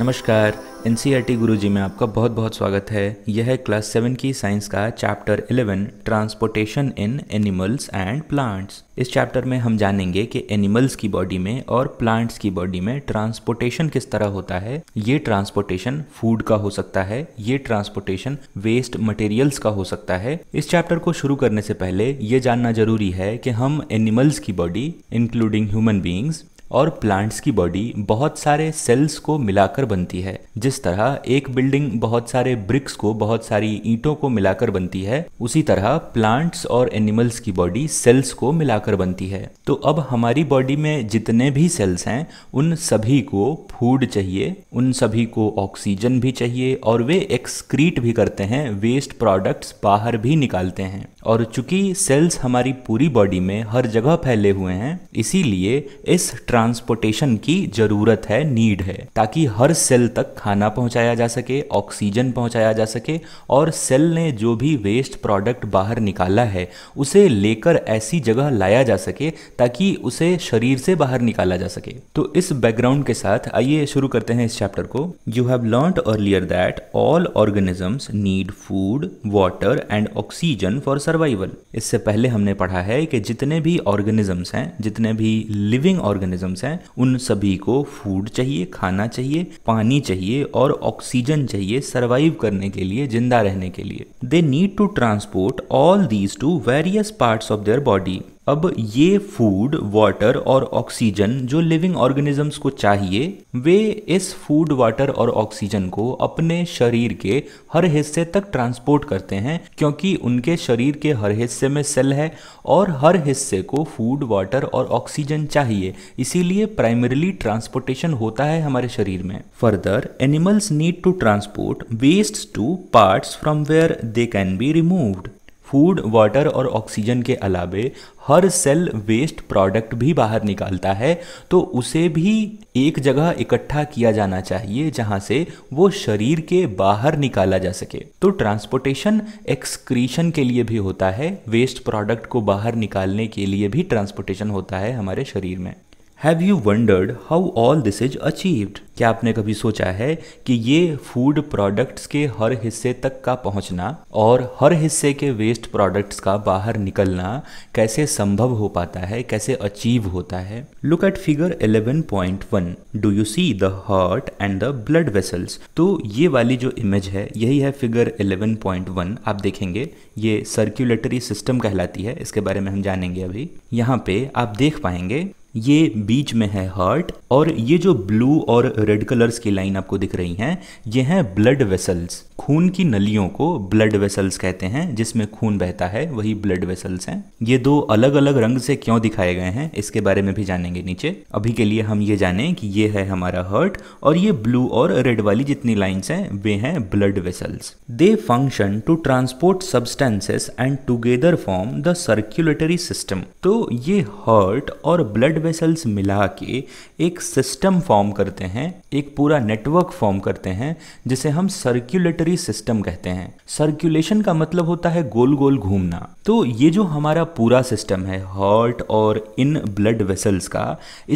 नमस्कार N C R e T Guru ji में आपका बहुत बहुत स्वागत है यह है क्लास सेवन की साइंस का chapter eleven transportation in animals and plants इस चैप्टर में हम जानेंगे कि एनिमल्स की बॉडी में और प्लांट्स की बॉडी में ट्रांसपोर्टेशन किस तरह होता है ये ट्रांसपोर्टेशन फूड का हो सकता है ये ट्रांसपोर्टेशन वेस्ट मटेरियल्स का हो सकता है इस चैप्टर को शुरू करने से पहले ये जानना जरूरी है कि हम एनिमल्स की बॉडी इंक्लूडिंग ह्यूमन बींग्स और प्लांट्स की बॉडी बहुत सारे सेल्स को मिलाकर बनती है जिस तरह एक बिल्डिंग बहुत सारे ब्रिक्स को बहुत सारी ईंटों को मिलाकर बनती है उसी तरह प्लांट्स और एनिमल्स की बॉडी सेल्स को मिलाकर बनती है तो अब हमारी बॉडी में जितने भी सेल्स हैं उन सभी को फूड चाहिए उन सभी को ऑक्सीजन भी चाहिए और वे एक्सक्रीट भी करते हैं वेस्ट प्रोडक्ट्स बाहर भी निकालते हैं और चूंकि सेल्स हमारी पूरी बॉडी में हर जगह फैले हुए हैं इसीलिए इस ट्रांसपोर्टेशन की जरूरत है नीड है ताकि हर सेल तक खाना पहुंचाया जा सके ऑक्सीजन पहुंचाया जा सके और सेल ने जो भी वेस्ट प्रोडक्ट बाहर निकाला है उसे लेकर ऐसी जगह लाया जा सके ताकि उसे शरीर से बाहर निकाला जा सके तो इस बैकग्राउंड के साथ आइए शुरू करते हैं इस चैप्टर को you have learn earlier that all organisms need food water and oxygen for survival इससे पहले हमने पढ़ा है कि जितने भी ऑर्गेनिजम्स हैं जितने भी लिविंग ऑर्गेनिज्म सिस्टम्स हैं उन सभी को फूड चाहिए खाना चाहिए पानी चाहिए और ऑक्सीजन चाहिए सर्वाइव करने के लिए जिंदा रहने के लिए they need to transport all these to various parts of their body अब ये फूड वाटर और ऑक्सीजन जो लिविंग ऑर्गेनिजम्स को चाहिए वे इस फूड वाटर और ऑक्सीजन को अपने शरीर के हर हिस्से तक ट्रांसपोर्ट करते हैं क्योंकि उनके शरीर के हर हिस्से में सेल है और हर हिस्से को फूड वाटर और ऑक्सीजन चाहिए इसीलिए प्राइमरीली ट्रांसपोर्टेशन होता है हमारे शरीर में further animals need to transport waste to parts from where they can be removed food water और ऑक्सीजन के अलावे हर सेल वेस्ट प्रोडक्ट भी बाहर निकालता है तो उसे भी एक जगह इकट्ठा किया जाना चाहिए जहां से वो शरीर के बाहर निकाला जा सके तो ट्रांसपोर्टेशन एक्सक्रीशन के लिए भी होता है वेस्ट प्रोडक्ट को बाहर निकालने के लिए भी ट्रांसपोर्टेशन होता है हमारे शरीर में have you wondered how all this is achieved क्या आपने कभी सोचा है कि ये फूड प्रोडक्ट्स के हर हिस्से तक का पहुंचना और हर हिस्से के वेस्ट प्रोडक्ट्स का बाहर निकलना कैसे संभव हो पाता है कैसे अचीव होता है look at figure 11.1 do you see the heart and the blood vessels तो ये वाली जो इमेज है यही है फिगर 11.1 आप देखेंगे ये सर्क्यूलेटरी सिस्टम कहलाती है इसके बारे में हम जानेंगे अभी यहाँ पे आप देख पाएंगे ये बीच में है हार्ट और ये जो ब्लू और रेड कलर्स की लाइन आपको दिख रही हैं ये हैं ब्लड वेसल्स खून की नलियों को ब्लड वेसल्स कहते हैं जिसमें खून बहता है वही ब्लड वेसल्स हैं ये दो अलग अलग रंग से क्यों दिखाए गए हैं इसके बारे में भी जानेंगे नीचे अभी के लिए हम ये जाने कि ये है हमारा हर्ट और ये ब्लू और रेड वाली जितनी लाइन्स हैं वे हैं blood vessels they function to transport substances and together form the circulatory system तो ये हर्ट और ब्लड वेसल्स मिला के एक सिस्टम फॉर्म करते हैं एक पूरा नेटवर्क फॉर्म करते हैं जिसे हम सर्क्यूलेटरी सर्कुलरी सिस्टम कहते हैं सर्कुलेशन का मतलब होता है गोल गोल घूमना तो ये जो हमारा पूरा सिस्टम है हार्ट और इन ब्लड वेसल्स का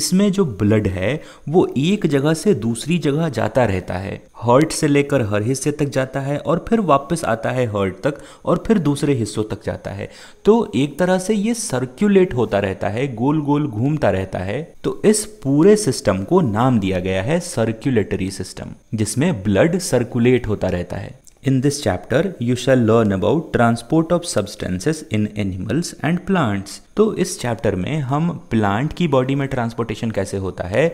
इसमें जो ब्लड है वो एक जगह से दूसरी जगह जाता रहता है हर्ट से लेकर हर हिस्से तक जाता है और फिर वापस आता है हर्ट तक और फिर दूसरे हिस्सों तक जाता है तो एक तरह से ये सर्क्यूलेट होता रहता है गोल गोल घूमता रहता है तो इस पूरे सिस्टम को नाम दिया गया है सर्क्यूलेटरी सिस्टम जिसमें ब्लड सर्कुलेट होता रहता है in this chapter you shall learn about transport of substances in animals and plants तो इस चैप्टर में हम प्लांट की बॉडी में ट्रांसपोर्टेशन कैसे होता है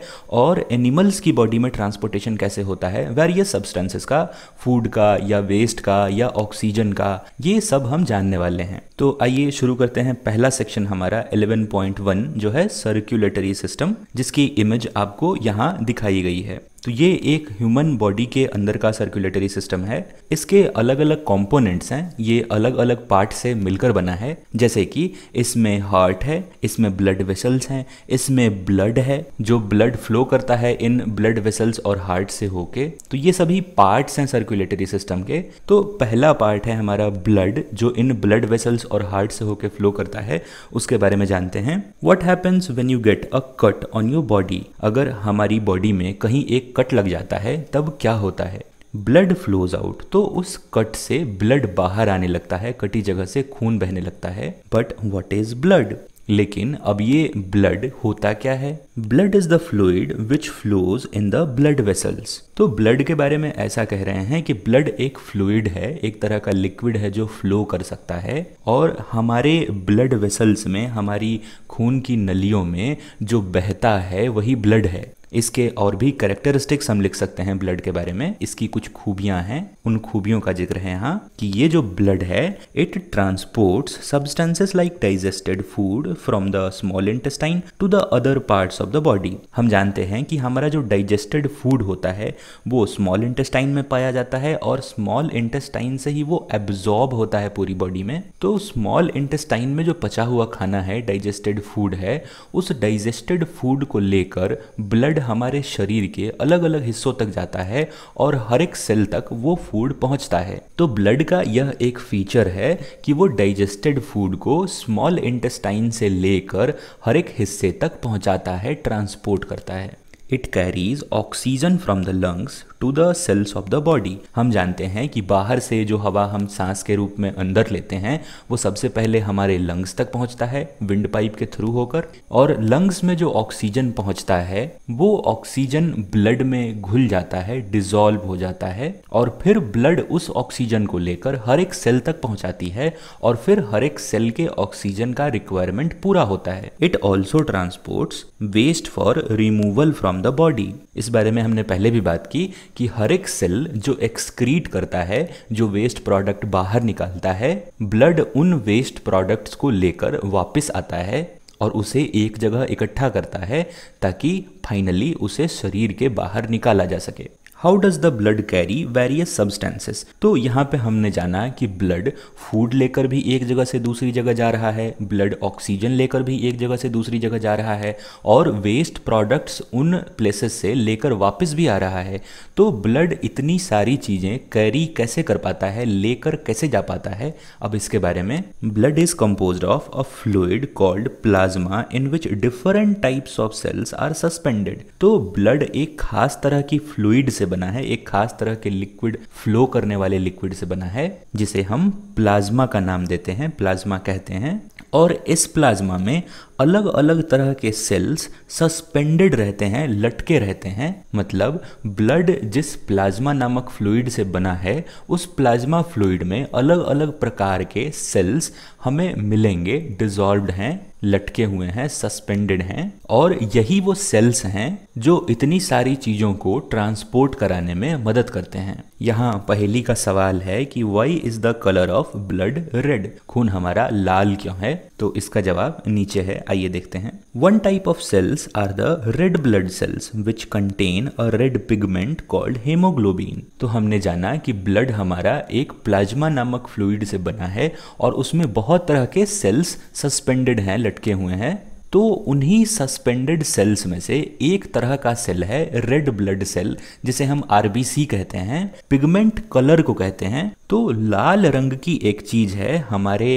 और एनिमल्स की बॉडी में ट्रांसपोर्टेशन कैसे होता है वेरियस सब्सटेंसेस का फूड का या वेस्ट का या ऑक्सीजन का ये सब हम जानने वाले हैं तो आइए शुरू करते हैं पहला सेक्शन हमारा 11.1 जो है सर्क्यूलेटरी सिस्टम जिसकी इमेज आपको यहाँ दिखाई गई है तो ये एक ह्यूमन बॉडी के अंदर का सर्कुलेटरी सिस्टम है इसके अलग अलग कंपोनेंट्स हैं ये अलग अलग पार्ट से मिलकर बना है जैसे कि इसमें हार्ट है इसमें ब्लड वेसल्स हैं इसमें ब्लड है जो ब्लड फ्लो करता है इन ब्लड वेसल्स और हार्ट से होके तो ये सभी पार्ट्स हैं सर्कुलेटरी सिस्टम के तो पहला पार्ट है हमारा ब्लड जो इन ब्लड वेसल्स और हार्ट से होके फ्लो करता है उसके बारे में जानते हैं what happens when you get a cut on your body अगर हमारी बॉडी में कहीं एक कट लग जाता है तब क्या होता है ब्लड फ्लोज आउट तो उस कट से ब्लड बाहर आने लगता है कटी जगह से खून बहने लगता है बट वट इज ब्लड लेकिन अब ये ब्लड होता क्या है blood is the fluid which flows in the blood vessels तो ब्लड के बारे में ऐसा कह रहे हैं कि ब्लड एक फ्लूड है एक तरह का लिक्विड है जो फ्लो कर सकता है और हमारे ब्लड वेसल्स में हमारी खून की नलियों में जो बहता है वही ब्लड है इसके और भी करेक्टरिस्टिक्स हम लिख सकते हैं ब्लड के बारे में इसकी कुछ खूबियां हैं उन खूबियों का जिक्र है यहाँ कि ये जो ब्लड है it transports substances like digested food from the small intestine to the other parts of the body हम जानते हैं कि हमारा जो डाइजेस्टेड फूड होता है वो स्मॉल इंटेस्टाइन में पाया जाता है और स्मॉल इंटेस्टाइन से ही वो एब्जॉर्ब होता है पूरी बॉडी में तो स्मॉल इंटेस्टाइन में जो पचा हुआ खाना है डाइजेस्टेड फूड है उस डाइजेस्टेड फूड को लेकर ब्लड हमारे शरीर के अलग अलग हिस्सों तक जाता है और हर एक सेल तक वो फूड पहुंचता है तो ब्लड का यह एक फीचर है कि वो डाइजेस्टेड फूड को स्मॉल इंटेस्टाइन से लेकर हर एक हिस्से तक पहुंचाता है ट्रांसपोर्ट करता है it carries oxygen from the lungs to the cells of the body हम जानते हैं कि बाहर से जो हवा हम सांस के रूप में अंदर लेते हैं वो सबसे पहले हमारे लंग्स तक पहुंचता है विंड पाइप के थ्रू होकर और लंग्स में जो ऑक्सीजन पहुंचता है वो ऑक्सीजन ब्लड में घुल जाता है डिजोल्व हो जाता है और फिर ब्लड उस ऑक्सीजन को लेकर हर एक सेल तक पहुंचाती है और फिर हर एक सेल के ऑक्सीजन का रिक्वायरमेंट पूरा होता है it also transport waste for removal from the body इस बारे में हमने पहले भी बात की कि हर एक सेल जो एक्सक्रीट करता है जो वेस्ट प्रोडक्ट बाहर निकालता है ब्लड उन वेस्ट प्रोडक्ट्स को लेकर वापस आता है और उसे एक जगह इकट्ठा करता है ताकि फाइनली उसे शरीर के बाहर निकाला जा सके how does the blood carry various substances तो यहाँ पे हमने जाना कि ब्लड फूड लेकर भी एक जगह से दूसरी जगह जा रहा है ब्लड ऑक्सीजन लेकर भी एक जगह से दूसरी जगह जा रहा है और वेस्ट प्रोडक्ट्स उन प्लेसेस से लेकर वापस भी आ रहा है तो ब्लड इतनी सारी चीज़ें कैरी कैसे कर पाता है लेकर कैसे जा पाता है अब इसके बारे में blood is compose of a fluid called plasma in which different types of cells are suspended तो ब्लड एक खास तरह की फ्लूड से बना है एक खास तरह के लिक्विड फ्लो करने वाले लिक्विड से बना है जिसे हम प्लाज्मा का नाम देते हैं प्लाज्मा कहते हैं और इस प्लाज्मा में अलग अलग तरह के सेल्स सस्पेंडेड रहते हैं लटके रहते हैं मतलब ब्लड जिस प्लाज्मा नामक फ्लूइड से बना है उस प्लाज्मा फ्लूइड में अलग अलग प्रकार के सेल्स हमें मिलेंगे डिजॉल्व्ड हैं लटके हुए हैं सस्पेंडेड हैं और यही वो सेल्स हैं जो इतनी सारी चीज़ों को ट्रांसपोर्ट कराने में मदद करते हैं यहाँ पहली का सवाल है कि why is the colour of blood red खून हमारा लाल क्यों है तो इसका जवाब नीचे है आइए देखते हैं one type of cells are the red blood cells which contain a red pigment called haemoglobin तो हमने जाना कि ब्लड हमारा एक प्लाज्मा नामक फ्लूड से बना है और उसमें बहुत तरह के सेल्स सस्पेंडेड हैं लटके हुए हैं तो उन्हीं सस्पेंडेड सेल्स में से एक तरह का सेल है रेड ब्लड सेल जिसे हम आरबीसी कहते हैं पिगमेंट कलर को कहते हैं तो लाल रंग की एक चीज है हमारे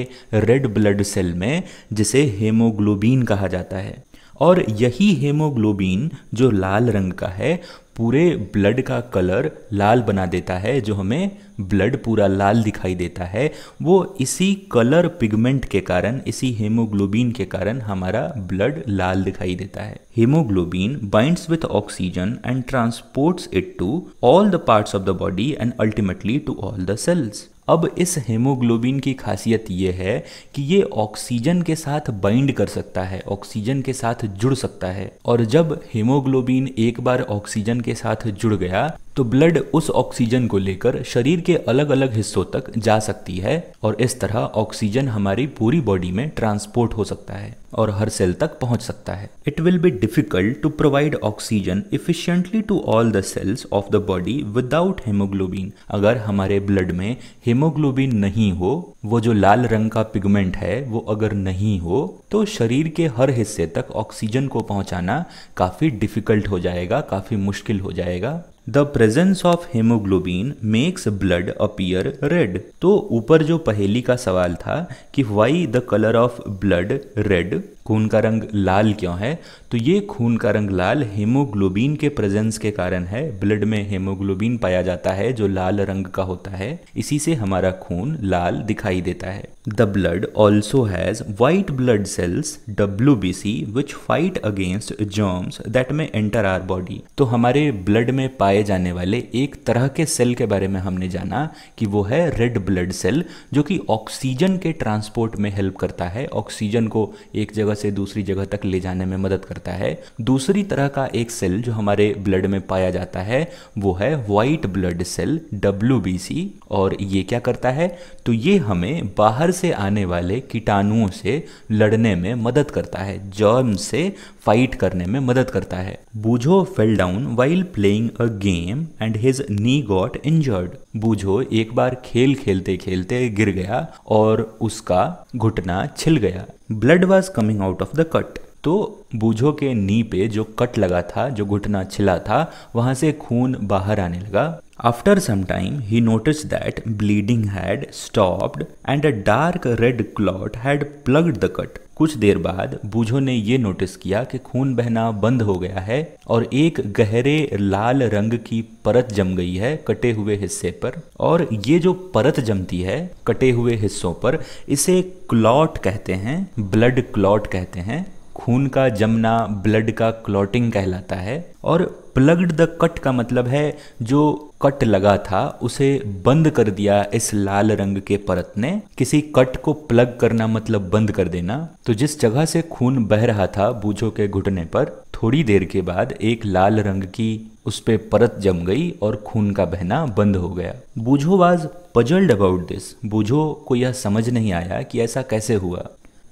रेड ब्लड सेल में जिसे हेमोग्लोबिन कहा जाता है और यही हेमोग्लोबिन जो लाल रंग का है पूरे ब्लड का कलर लाल बना देता है जो हमें ब्लड पूरा लाल दिखाई देता है वो इसी कलर पिगमेंट के कारण इसी हेमोग्लोबिन के कारण हमारा ब्लड लाल दिखाई देता है haemoglobin binds with oxygen and transports it to all the parts of the body and ultimately to all the cells अब इस हेमोग्लोबिन की खासियत ये है कि ये ऑक्सीजन के साथ बाइंड कर सकता है ऑक्सीजन के साथ जुड़ सकता है और जब हेमोग्लोबिन एक बार ऑक्सीजन के साथ जुड़ गया तो ब्लड उस ऑक्सीजन को लेकर शरीर के अलग अलग हिस्सों तक जा सकती है और इस तरह ऑक्सीजन हमारी पूरी बॉडी में ट्रांसपोर्ट हो सकता है और हर सेल तक पहुंच सकता है it will be difficult to provide oxygen efficiently to all the cells of the body without haemoglobin अगर हमारे ब्लड में हेमोग्लोबिन नहीं हो वो जो लाल रंग का पिगमेंट है वो अगर नहीं हो तो शरीर के हर हिस्से तक ऑक्सीजन को पहुंचाना काफ़ी डिफिकल्ट हो जाएगा काफ़ी मुश्किल हो जाएगा the presence of haemoglobin makes blood appear red तो ऊपर जो पहेली का सवाल था कि why the colour of blood red खून का रंग लाल क्यों है तो ये खून का रंग लाल हेमोग्लोबिन के प्रेजेंस के कारण है ब्लड में हेमोग्लोबिन पाया जाता है जो लाल रंग का होता है इसी से हमारा खून लाल दिखाई देता है the blood also has white blood cells W B C which fight against germs that may enter our body तो हमारे ब्लड में पाए जाने वाले एक तरह के सेल के बारे में हमने जाना कि वो है रेड ब्लड सेल जो कि ऑक्सीजन के ट्रांसपोर्ट में हेल्प करता है ऑक्सीजन को एक जगह जगह से दूसरी जगह तक ले जाने में मदद करता है दूसरी तरह का एक सेल जो हमारे ब्लड में पाया जाता है वो है व्हाइट ब्लड सेल डब्ल्यू और ये क्या करता है तो ये हमें बाहर से आने वाले कीटाणुओं से लड़ने में मदद करता है जर्म से फाइट करने में मदद करता है Boojho fell down while playing a game and his knee got injured Boojho एक बार खेल खेलते खेलते गिर गया और उसका घुटना छिल गया blood was coming out of the cut तो बूझो के नी पे जो कट लगा था जो घुटना छिला था वहां से खून बाहर आने लगा After some time, he noticed that bleeding had stopped and a dark red clot had plugged the cut. कुछ देर बाद बुझो ने ये नोटिस किया कि खून बहना बंद हो गया है और एक गहरे लाल रंग की परत जम गई है कटे हुए हिस्से पर और ये जो परत जमती है कटे हुए हिस्सों पर इसे क्लॉट कहते हैं ब्लड क्लॉट कहते हैं खून का जमना ब्लड का क्लॉटिंग कहलाता है और प्लग्ड द कट का मतलब है जो कट लगा था उसे बंद कर दिया इस लाल रंग के परत ने किसी कट को प्लग करना मतलब बंद कर देना तो जिस जगह से खून बह रहा था बूझो के घुटने पर थोड़ी देर के बाद एक लाल रंग की उस पर परत जम गई और खून का बहना बंद हो गया बूझो वाज पजल्ड अबाउट दिस बूझो को यह समझ नहीं आया कि ऐसा कैसे हुआ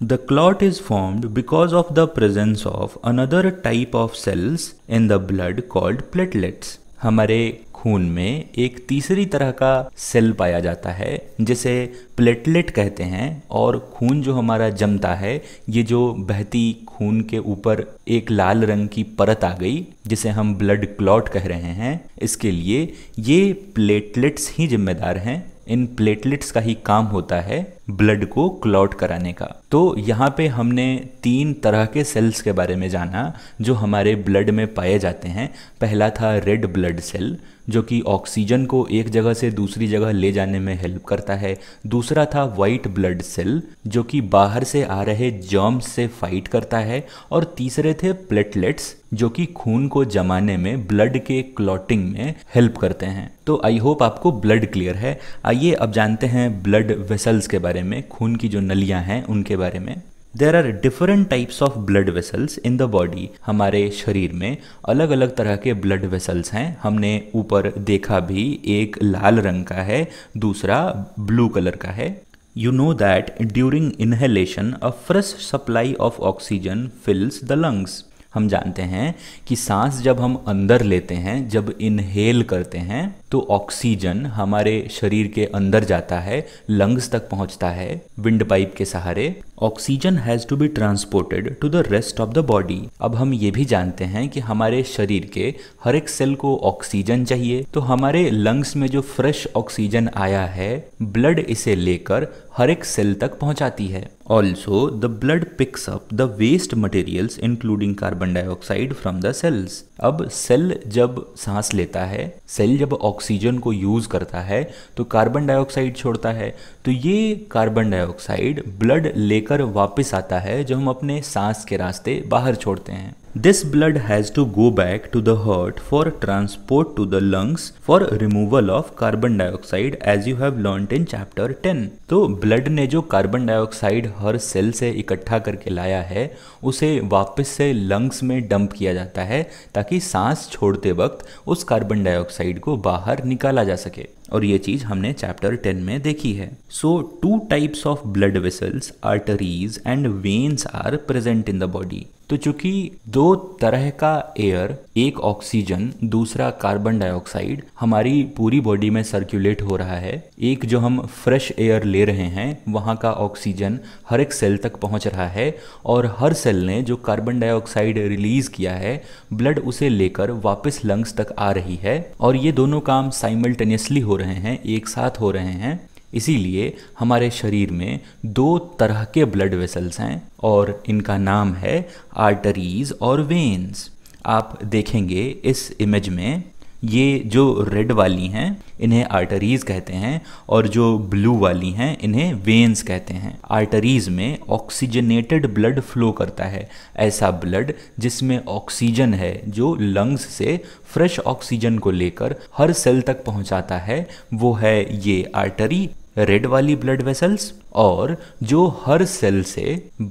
The clot is formed because of the presence of another type of cells in the blood called platelets. हमारे खून में एक तीसरी तरह का सेल पाया जाता है जिसे प्लेटलेट कहते हैं और खून जो हमारा जमता है ये जो बहती खून के ऊपर एक लाल रंग की परत आ गई जिसे हम ब्लड क्लॉट कह रहे हैं इसके लिए ये प्लेटलेट्स ही जिम्मेदार हैं इन प्लेटलेट्स का ही काम होता है ब्लड को क्लॉट कराने का तो यहाँ पे हमने तीन तरह के सेल्स के बारे में जाना जो हमारे ब्लड में पाए जाते हैं पहला था रेड ब्लड सेल जो कि ऑक्सीजन को एक जगह से दूसरी जगह ले जाने में हेल्प करता है दूसरा था वाइट ब्लड सेल जो कि बाहर से आ रहे जर्म्स से फाइट करता है और तीसरे थे प्लेटलेट्स जो कि खून को जमाने में ब्लड के क्लॉटिंग में हेल्प करते हैं तो आई होप आपको ब्लड क्लियर है आइए अब जानते हैं ब्लड वेसल्स के बारे में खून की जो नलियां हैं उनके बारे में there are different types of blood vessels in the body हमारे शरीर में अलग अलग तरह के ब्लड वेसल्स हैं हमने ऊपर देखा भी एक लाल रंग का है दूसरा ब्लू कलर का है you know that during inhalation a fresh supply of oxygen fills the lungs हम जानते हैं कि सांस जब हम अंदर लेते हैं जब इनहेल करते हैं तो ऑक्सीजन हमारे शरीर के अंदर जाता है लंग्स तक पहुंचता है विंड पाइप के सहारे oxygen has to be transported to the rest of the body अब हम ये भी जानते हैं कि हमारे शरीर के हर एक सेल को ऑक्सीजन चाहिए तो हमारे लंग्स में जो फ्रेश ऑक्सीजन आया है ब्लड इसे लेकर हर एक सेल तक पहुंचाती है also the blood picks up the waste materials including carbon dioxide from the cells अब सेल जब सांस लेता है सेल जब ऑक्सीजन को यूज करता है तो कार्बन डाइऑक्साइड छोड़ता है तो ये कार्बन डाइऑक्साइड ब्लड लेकर वापस आता है जो हम अपने सांस के रास्ते बाहर छोड़ते हैं This blood has to go back to the heart for transport to the lungs for removal of carbon dioxide as you have learnt in chapter 10. तो ब्लड ने जो कार्बन डाइऑक्साइड हर सेल से इकट्ठा करके लाया है उसे वापस से लंग्स में डंप किया जाता है ताकि सांस छोड़ते वक्त उस कार्बन डाइऑक्साइड को बाहर निकाला जा सके और ये चीज हमने चैप्टर 10 में देखी है so two types of blood vessels arteries and veins are present in the body तो चूंकि दो तरह का एयर एक ऑक्सीजन दूसरा कार्बन डाइऑक्साइड हमारी पूरी बॉडी में सर्कुलेट हो रहा है एक जो हम फ्रेश एयर ले रहे हैं वहाँ का ऑक्सीजन हर एक सेल तक पहुँच रहा है और हर सेल ने जो कार्बन डाइऑक्साइड रिलीज किया है ब्लड उसे लेकर वापस लंग्स तक आ रही है और ये दोनों काम साइमल्टेनियसली हो रहे हैं एक साथ हो रहे हैं इसीलिए हमारे शरीर में दो तरह के ब्लड वेसल्स हैं और इनका नाम है आर्टरीज और वेन्स आप देखेंगे इस इमेज में ये जो रेड वाली हैं इन्हें आर्टरीज कहते हैं और जो ब्लू वाली हैं इन्हें वेन्स कहते हैं आर्टरीज में ऑक्सीजनेटेड ब्लड फ्लो करता है ऐसा ब्लड जिसमें ऑक्सीजन है जो लंग्स से फ्रेश ऑक्सीजन को लेकर हर सेल तक पहुंचाता है वो है ये आर्टरी रेड वाली ब्लड वेसल्स और जो हर सेल से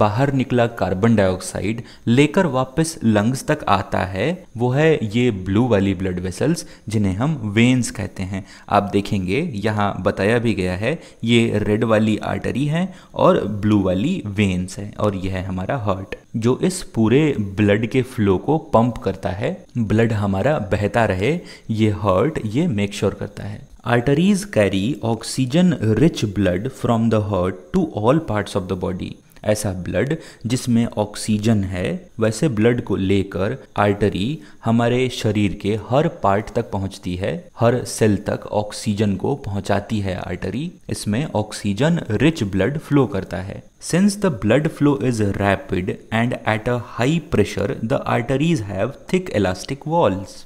बाहर निकला कार्बन डाइऑक्साइड लेकर वापस लंग्स तक आता है वो है ये ब्लू वाली ब्लड वेसल्स जिन्हें हम वेन्स कहते हैं आप देखेंगे यहाँ बताया भी गया है ये रेड वाली आर्टरी है और ब्लू वाली वेन्स है और यह है हमारा हार्ट जो इस पूरे ब्लड के फ्लो को पंप करता है ब्लड हमारा बहता रहे ये हार्ट ये मेक श्योर करता है arteries carry oxygen rich blood from the heart to all part of the body ऐसा ब्लड जिसमें ऑक्सीजन है वैसे ब्लड को लेकर आर्टरी हमारे शरीर के हर पार्ट तक पहुंचती है हर सेल तक ऑक्सीजन को पहुंचाती है आर्टरी इसमें ऑक्सीजन रिच ब्लड फ्लो करता है since the blood flow is rapid and at a high pressure the arteries have thick elastic walls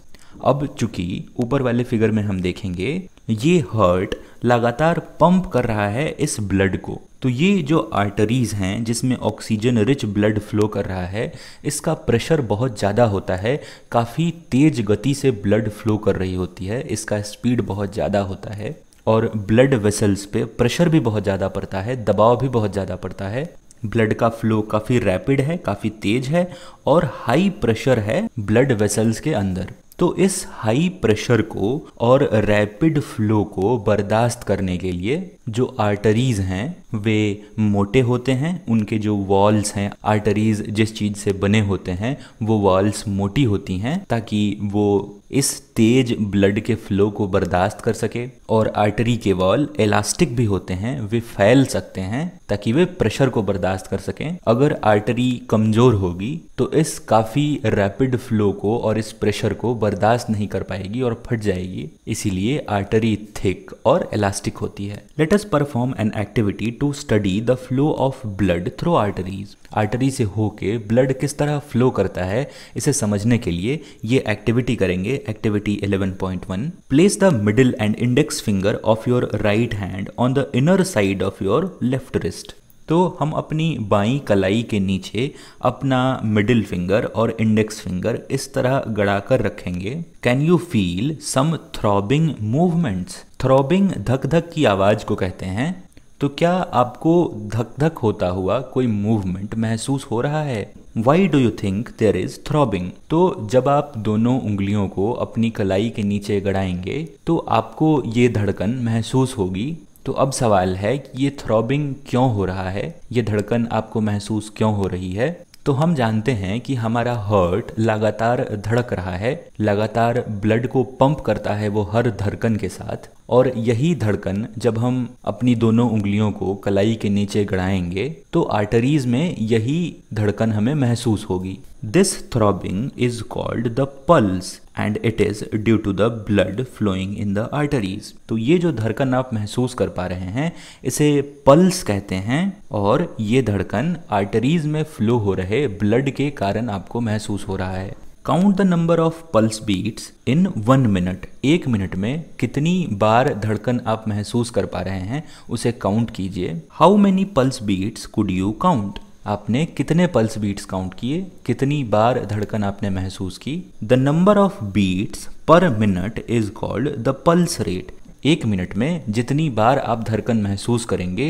अब चूंकि ऊपर वाले फिगर में हम देखेंगे ये हर्ट लगातार पंप कर रहा है इस ब्लड को तो ये जो आर्टरीज हैं जिसमें ऑक्सीजन रिच ब्लड फ्लो कर रहा है इसका प्रेशर बहुत ज़्यादा होता है काफ़ी तेज़ गति से ब्लड फ्लो कर रही होती है इसका स्पीड बहुत ज़्यादा होता है और ब्लड वेसल्स पे प्रेशर भी बहुत ज़्यादा पड़ता है दबाव भी बहुत ज़्यादा पड़ता है ब्लड का फ्लो काफ़ी रैपिड है काफ़ी तेज है और हाई प्रेशर है ब्लड वेसल्स के अंदर तो इस हाई प्रेशर को और रैपिड फ्लो को बर्दाश्त करने के लिए जो आर्टरीज़ हैं वे मोटे होते हैं उनके जो वॉल्स हैं आर्टरीज़ जिस चीज़ से बने होते हैं वो वॉल्स मोटी होती हैं ताकि वो इस तेज ब्लड के फ्लो को बर्दाश्त कर सके और आर्टरी के वॉल इलास्टिक भी होते हैं वे फैल सकते हैं ताकि वे प्रेशर को बर्दाश्त कर सकें अगर आर्टरी कमज़ोर होगी तो इस काफ़ी रैपिड फ्लो को और इस प्रेशर को बर्दाश्त नहीं कर पाएगी और फट जाएगी इसीलिए आर्टरी थिक और इलास्टिक होती है let us perform an activity to study the flow of blood through arteries artery से होके ब्लड किस तरह फ्लो करता है इसे समझने के लिए ये एक्टिविटी करेंगे activity 11.1 place the middle and index finger of your right hand on the inner side of your left wrist तो हम अपनी बाई कलाई के नीचे अपना मिडिल फिंगर और इंडेक्स फिंगर इस तरह गड़ा कर रखेंगे can you feel some throbbing movements throbbing धक धक की आवाज़ को कहते हैं तो क्या आपको धक धक होता हुआ कोई मूवमेंट महसूस हो रहा है why do you think there is throbbing तो जब आप दोनों उंगलियों को अपनी कलाई के नीचे गड़ाएंगे तो आपको ये धड़कन महसूस होगी तो अब सवाल है कि ये थ्रॉबिंग क्यों हो रहा है ये धड़कन आपको महसूस क्यों हो रही है तो हम जानते हैं कि हमारा हर्ट लगातार धड़क रहा है लगातार ब्लड को पंप करता है वो हर धड़कन के साथ और यही धड़कन जब हम अपनी दोनों उंगलियों को कलाई के नीचे गड़ाएंगे तो आर्टरीज में यही धड़कन हमें महसूस होगी this throbbing is called the pulse and it is due to the blood flowing in the arteries तो ये जो धड़कन आप महसूस कर पा रहे हैं इसे पल्स कहते हैं और ये धड़कन आर्टरीज में फ्लो हो रहे ब्लड के कारण आपको महसूस हो रहा है count the number of pulse beats in one minute एक मिनट में कितनी बार धड़कन आप महसूस कर पा रहे हैं उसे काउंट कीजिए how many pulse beats could you count आपने कितने पल्स बीट्स काउंट किए कितनी बार धड़कन आपने महसूस की the number of beats per minute is called the pulse rate एक मिनट में जितनी बार आप धड़कन महसूस करेंगे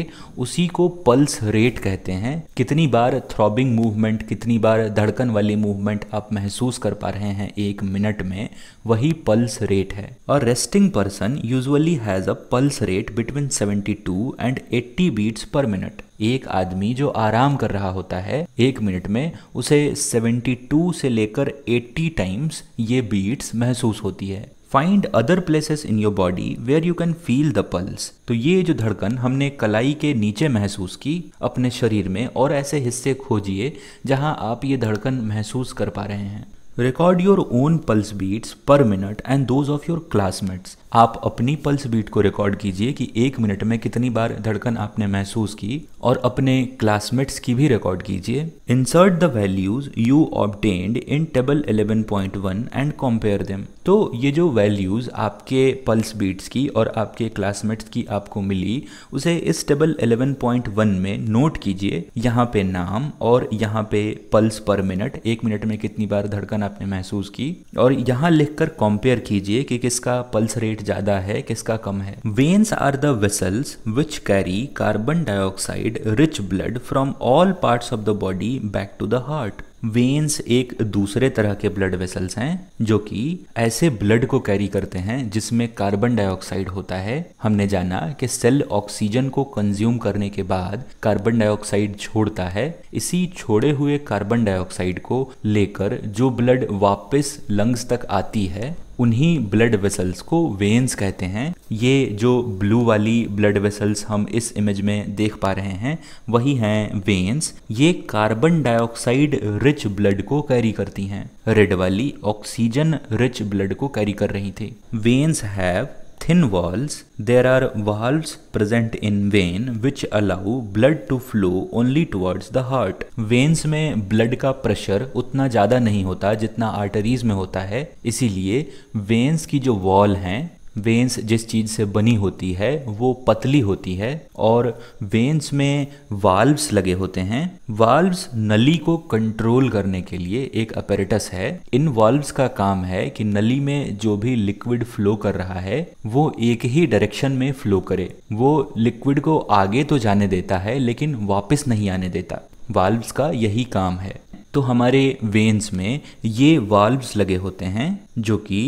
उसी को पल्स रेट कहते हैं कितनी बार थ्रॉबिंग मूवमेंट कितनी बार धड़कन वाली मूवमेंट आप महसूस कर पा रहे हैं एक मिनट में वही पल्स रेट है और resting person usually has a pulse rate between 72 and 80 beats per minute एक आदमी जो आराम कर रहा होता है एक मिनट में उसे 72 से लेकर 80 टाइम्स ये बीट्स महसूस होती है find other places in your body where you can feel the pulse तो ये जो धड़कन हमने कलाई के नीचे महसूस की अपने शरीर में और ऐसे हिस्से खोजिए जहां आप ये धड़कन महसूस कर पा रहे हैं record your own pulse beats per minute and those of your classmates आप अपनी पल्स बीट को रिकॉर्ड कीजिए कि एक मिनट में कितनी बार धड़कन आपने महसूस की और अपने क्लासमेट्स की भी रिकॉर्ड कीजिए insert the values you obtained in table 11.1 and compare them तो ये जो वैल्यूज आपके पल्स बीट्स की और आपके क्लासमेट्स की आपको मिली उसे इस टेबल 11.1 में नोट कीजिए यहाँ पे नाम और यहाँ पे पल्स पर मिनट एक मिनट में कितनी बार धड़कन आपने महसूस की और यहाँ लिखकर कंपेयर कीजिए कि किसका पल्स रेट ज्यादा है किसका कम है veins are the vessels which carry carbon dioxide rich blood from all parts of the body back to the heart veins एक दूसरे तरह के ब्लड वेसल्स हैं जो कि ऐसे ब्लड को कैरी करते हैं जिसमें कार्बन डाइऑक्साइड होता है हमने जाना कि सेल ऑक्सीजन को कंज्यूम करने के बाद कार्बन डाइऑक्साइड छोड़ता है इसी छोड़े हुए कार्बन डाइऑक्साइड को लेकर जो ब्लड वापस लंग्स तक आती है उन्हीं ब्लड वेसल्स को वेन्स कहते हैं ये जो ब्लू वाली ब्लड वेसल्स हम इस इमेज में देख पा रहे हैं वही हैं वेन्स ये कार्बन डाइऑक्साइड रिच ब्लड को कैरी करती हैं रेड वाली ऑक्सीजन रिच ब्लड को कैरी कर रही थी veins have thin walls, there are valves present in vein which allow blood to flow only towards the heart. Veins में blood का pressure उतना ज़्यादा नहीं होता जितना arteries में होता है इसीलिए veins की जो wall हैं वेंस जिस चीज़ से बनी होती है वो पतली होती है और वेंस में वाल्व्स लगे होते हैं वाल्व्स नली को कंट्रोल करने के लिए एक अपेरेटस है इन वाल्व्स का काम है कि नली में जो भी लिक्विड फ्लो कर रहा है वो एक ही डायरेक्शन में फ्लो करे वो लिक्विड को आगे तो जाने देता है लेकिन वापस नहीं आने देता वाल्व्स का यही काम है तो हमारे वेन्स में ये वाल्व्स लगे होते हैं जो कि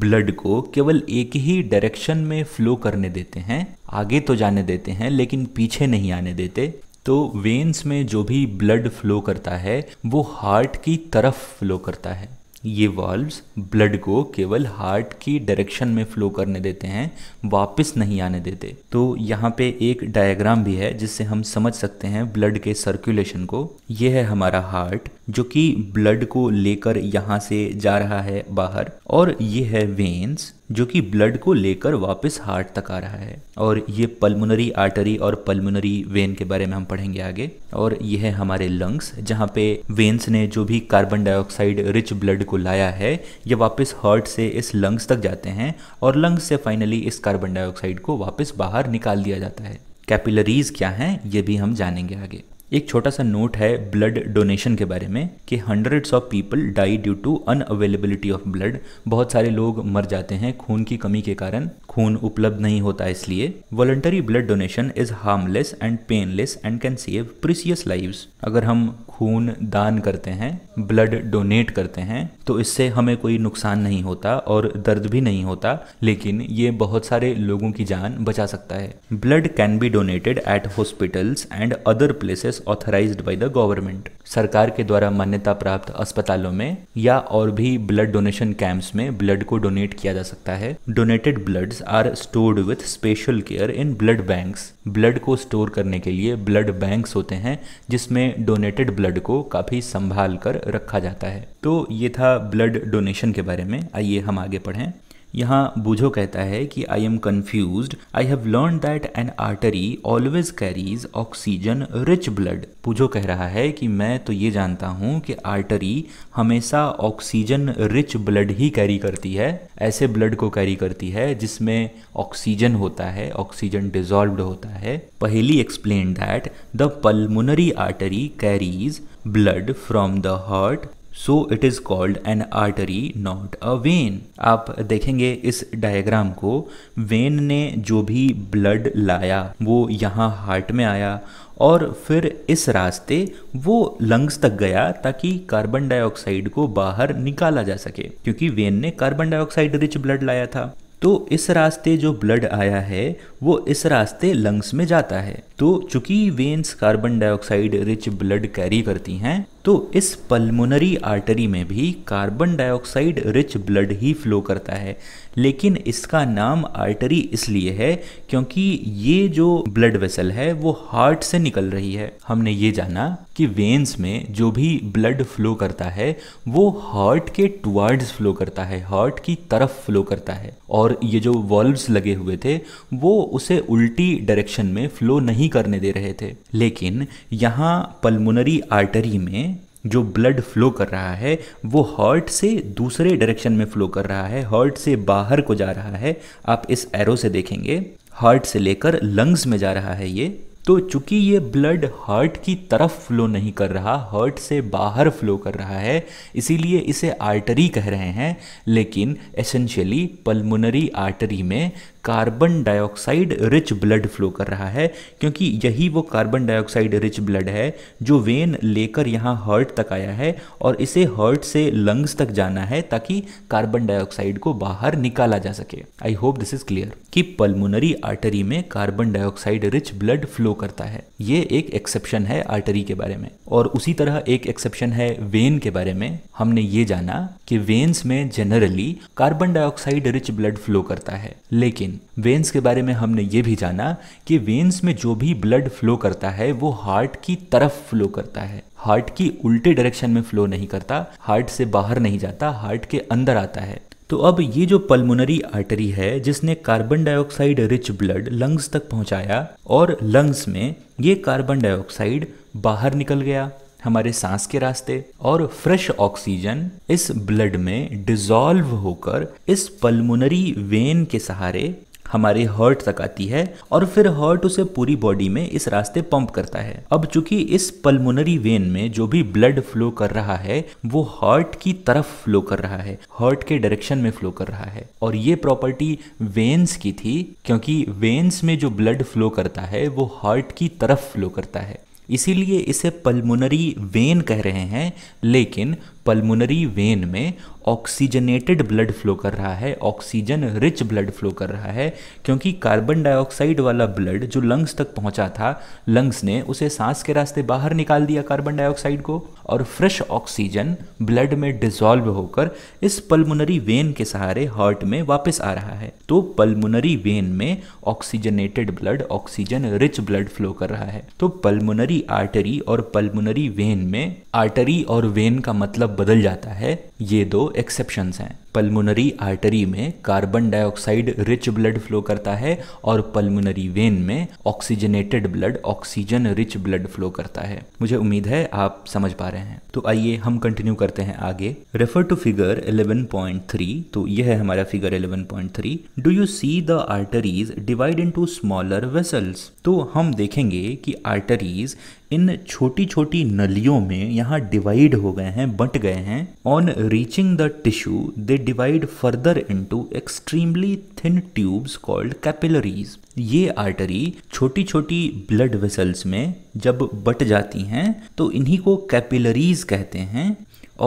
ब्लड को केवल एक ही डायरेक्शन में फ्लो करने देते हैं आगे तो जाने देते हैं लेकिन पीछे नहीं आने देते तो वेन्स में जो भी ब्लड फ्लो करता है वो हार्ट की तरफ फ्लो करता है ये वाल्व्स ब्लड को केवल हार्ट की डायरेक्शन में फ्लो करने देते हैं वापस नहीं आने देते तो यहाँ पे एक डायग्राम भी है जिससे हम समझ सकते हैं ब्लड के सर्कुलेशन को यह है हमारा हार्ट जो कि ब्लड को लेकर यहाँ से जा रहा है बाहर और ये है वेन्स जो कि ब्लड को लेकर वापस हार्ट तक आ रहा है और ये पल्मोनरी आर्टरी और पल्मोनरी वेन के बारे में हम पढ़ेंगे आगे और ये है हमारे लंग्स जहाँ पे वेन्स ने जो भी कार्बन डाइऑक्साइड रिच ब्लड को लाया है ये वापस हार्ट से इस लंग्स तक जाते हैं और लंग्स से फाइनली इस कार्बन डाइऑक्साइड को वापस बाहर निकाल दिया जाता है कैपिलरीज क्या हैं ये भी हम जानेंगे आगे एक छोटा सा नोट है ब्लड डोनेशन के बारे में कि hundreds of people die due to unavailability of blood बहुत सारे लोग मर जाते हैं खून की कमी के कारण खून उपलब्ध नहीं होता इसलिए voluntary blood donation is harmless and painless and can save precious live अगर हम खून दान करते हैं ब्लड डोनेट करते हैं तो इससे हमें कोई नुकसान नहीं होता और दर्द भी नहीं होता लेकिन ये बहुत सारे लोगों की जान बचा सकता है blood can be donated at hospitals and other places services authorised by the government सरकार के द्वारा मान्यता प्राप्त अस्पतालों में या और भी ब्लड डोनेशन कैंप्स में ब्लड को डोनेट किया जा सकता है donated blood are stored with special care in blood bank blood को स्टोर करने के लिए ब्लड बैंक होते हैं जिसमें डोनेटेड ब्लड को काफ़ी संभाल कर रखा जाता है तो ये था ब्लड डोनेशन के बारे में आइए हम आगे पढ़ें यहाँ बुझो कहता है कि I am confuse I have learn that an artery always carries oxygen rich blood Boojho कह रहा है कि मैं तो ये जानता हूँ कि आर्टरी हमेशा ऑक्सीजन रिच ब्लड ही कैरी करती है ऐसे ब्लड को कैरी करती है जिसमें ऑक्सीजन होता है ऑक्सीजन डिजॉल्व होता है Paheli explain that the pulmonary artery carries blood from the heart so it is called an artery not a vein आप देखेंगे इस डायग्राम को वेन ने जो भी ब्लड लाया वो यहाँ हार्ट में आया और फिर इस रास्ते वो लंग्स तक गया ताकि कार्बन डाइऑक्साइड को बाहर निकाला जा सके क्योंकि वेन ने कार्बन डाइऑक्साइड रिच ब्लड लाया था तो इस रास्ते जो ब्लड आया है वो इस रास्ते लंग्स में जाता है तो चूंकि veins carbon dioxide rich blood carry करती हैं तो इस पल्मोनरी आर्टरी में भी कार्बन डाइऑक्साइड रिच ब्लड ही फ्लो करता है लेकिन इसका नाम आर्टरी इसलिए है क्योंकि ये जो ब्लड वेसल है वो हार्ट से निकल रही है हमने ये जाना कि वेन्स में जो भी ब्लड फ्लो करता है वो हार्ट के टुवर्ड्स फ्लो करता है हार्ट की तरफ फ्लो करता है और ये जो वॉल्व्स लगे हुए थे वो उसे उल्टी डायरेक्शन में फ्लो नहीं करने दे रहे थे लेकिन यहाँ पल्मोनरी आर्टरी में जो ब्लड फ्लो कर रहा है वो हार्ट से दूसरे डायरेक्शन में फ्लो कर रहा है हार्ट से बाहर को जा रहा है आप इस एरो से देखेंगे हार्ट से लेकर लंग्स में जा रहा है ये तो चूंकि ये ब्लड हार्ट की तरफ फ्लो नहीं कर रहा हार्ट से बाहर फ्लो कर रहा है इसीलिए इसे आर्टरी कह रहे हैं लेकिन एसेंशियली पल्मोनरी आर्टरी में carbon dioxide rich blood flow कर रहा है क्योंकि यही वो कार्बन डाइऑक्साइड रिच ब्लड है जो वेन लेकर यहाँ हर्ट तक आया है और इसे हर्ट से लंग्स तक जाना है ताकि कार्बन डाइऑक्साइड को बाहर निकाला जा सके I hope this is clear कि पल्मोनरी आर्टरी में carbon dioxide rich blood flow करता है ये एक एक्सेप्शन है आर्टरी के बारे में और उसी तरह एक एक्सेप्शन है वेन के बारे में हमने ये जाना कि वेन्स में generally carbon dioxide rich blood flow करता है लेकिन वेन्स के बारे में हमने ये भी जाना कि वेन्स में जो भी ब्लड फ्लो करता है वो हार्ट की तरफ फ्लो करता है हार्ट की उल्टे डायरेक्शन में फ्लो नहीं करता हार्ट से बाहर नहीं जाता हार्ट के अंदर आता है तो अब ये जो पल्मोनरी आर्टरी है जिसने carbon dioxide rich blood lungs तक पहुंचाया और लंग्स में ये कार्बन डाइऑक्साइड बाहर निकल गया हमारे सांस के रास्ते और फ्रेश ऑक्सीजन इस ब्लड में डिजॉल्व होकर इस पल्मोनरी वेन के सहारे हमारे हर्ट तक आती है और फिर हर्ट उसे पूरी बॉडी में इस रास्ते पंप करता है अब चूंकि इस पल्मोनरी वेन में जो भी ब्लड फ्लो कर रहा है वो हार्ट की तरफ फ्लो कर रहा है हार्ट के डायरेक्शन में फ्लो कर रहा है और ये प्रॉपर्टी वेन्स की थी क्योंकि वेन्स में जो ब्लड फ्लो करता है वो हार्ट की तरफ फ्लो करता है इसीलिए इसे पल्मोनरी वेन कह रहे हैं लेकिन पल्मोनरी वेन में ऑक्सीजनेटेड ब्लड फ्लो कर रहा है ऑक्सीजन रिच ब्लड फ्लो कर रहा है क्योंकि कार्बन डाइऑक्साइड वाला ब्लड जो लंग्स तक पहुंचा था लंग्स ने उसे सांस के रास्ते बाहर निकाल दिया कार्बन डाइऑक्साइड को और फ्रेश ऑक्सीजन ब्लड में डिजॉल्व होकर इस पल्मोनरी वेन के सहारे हार्ट में वापस आ रहा है तो पल्मोनरी वेन में oxygenated blood oxygen rich blood flow कर रहा है तो पल्मोनरी आर्टरी और पल्मोनरी वेन में आर्टरी और वेन का मतलब बदल जाता है ये दो एक्सेप्शन हैं पल्मोनरी आर्टरी में carbon dioxide rich blood flow करता है और पल्मोनरी वेन में oxygenated blood oxygen rich blood flow करता है मुझे उम्मीद है आप समझ पा रहे हैं तो आइए हम कंटिन्यू करते हैं आगे रेफर टू फिगर 11.3 तो यह है हमारा figure 11.3 do you see the arteries divide into smaller vessels तो हम देखेंगे कि आर्टरीज इन छोटी छोटी नलियों में यहाँ डिवाइड हो गए हैं बंट गए हैं on reaching the tissue they divide further into extremely thin tubes called capillaries ये आर्टरी छोटी छोटी ब्लड वेसल्स में जब बट जाती हैं तो इन्हीं को कैपिलरीज कहते हैं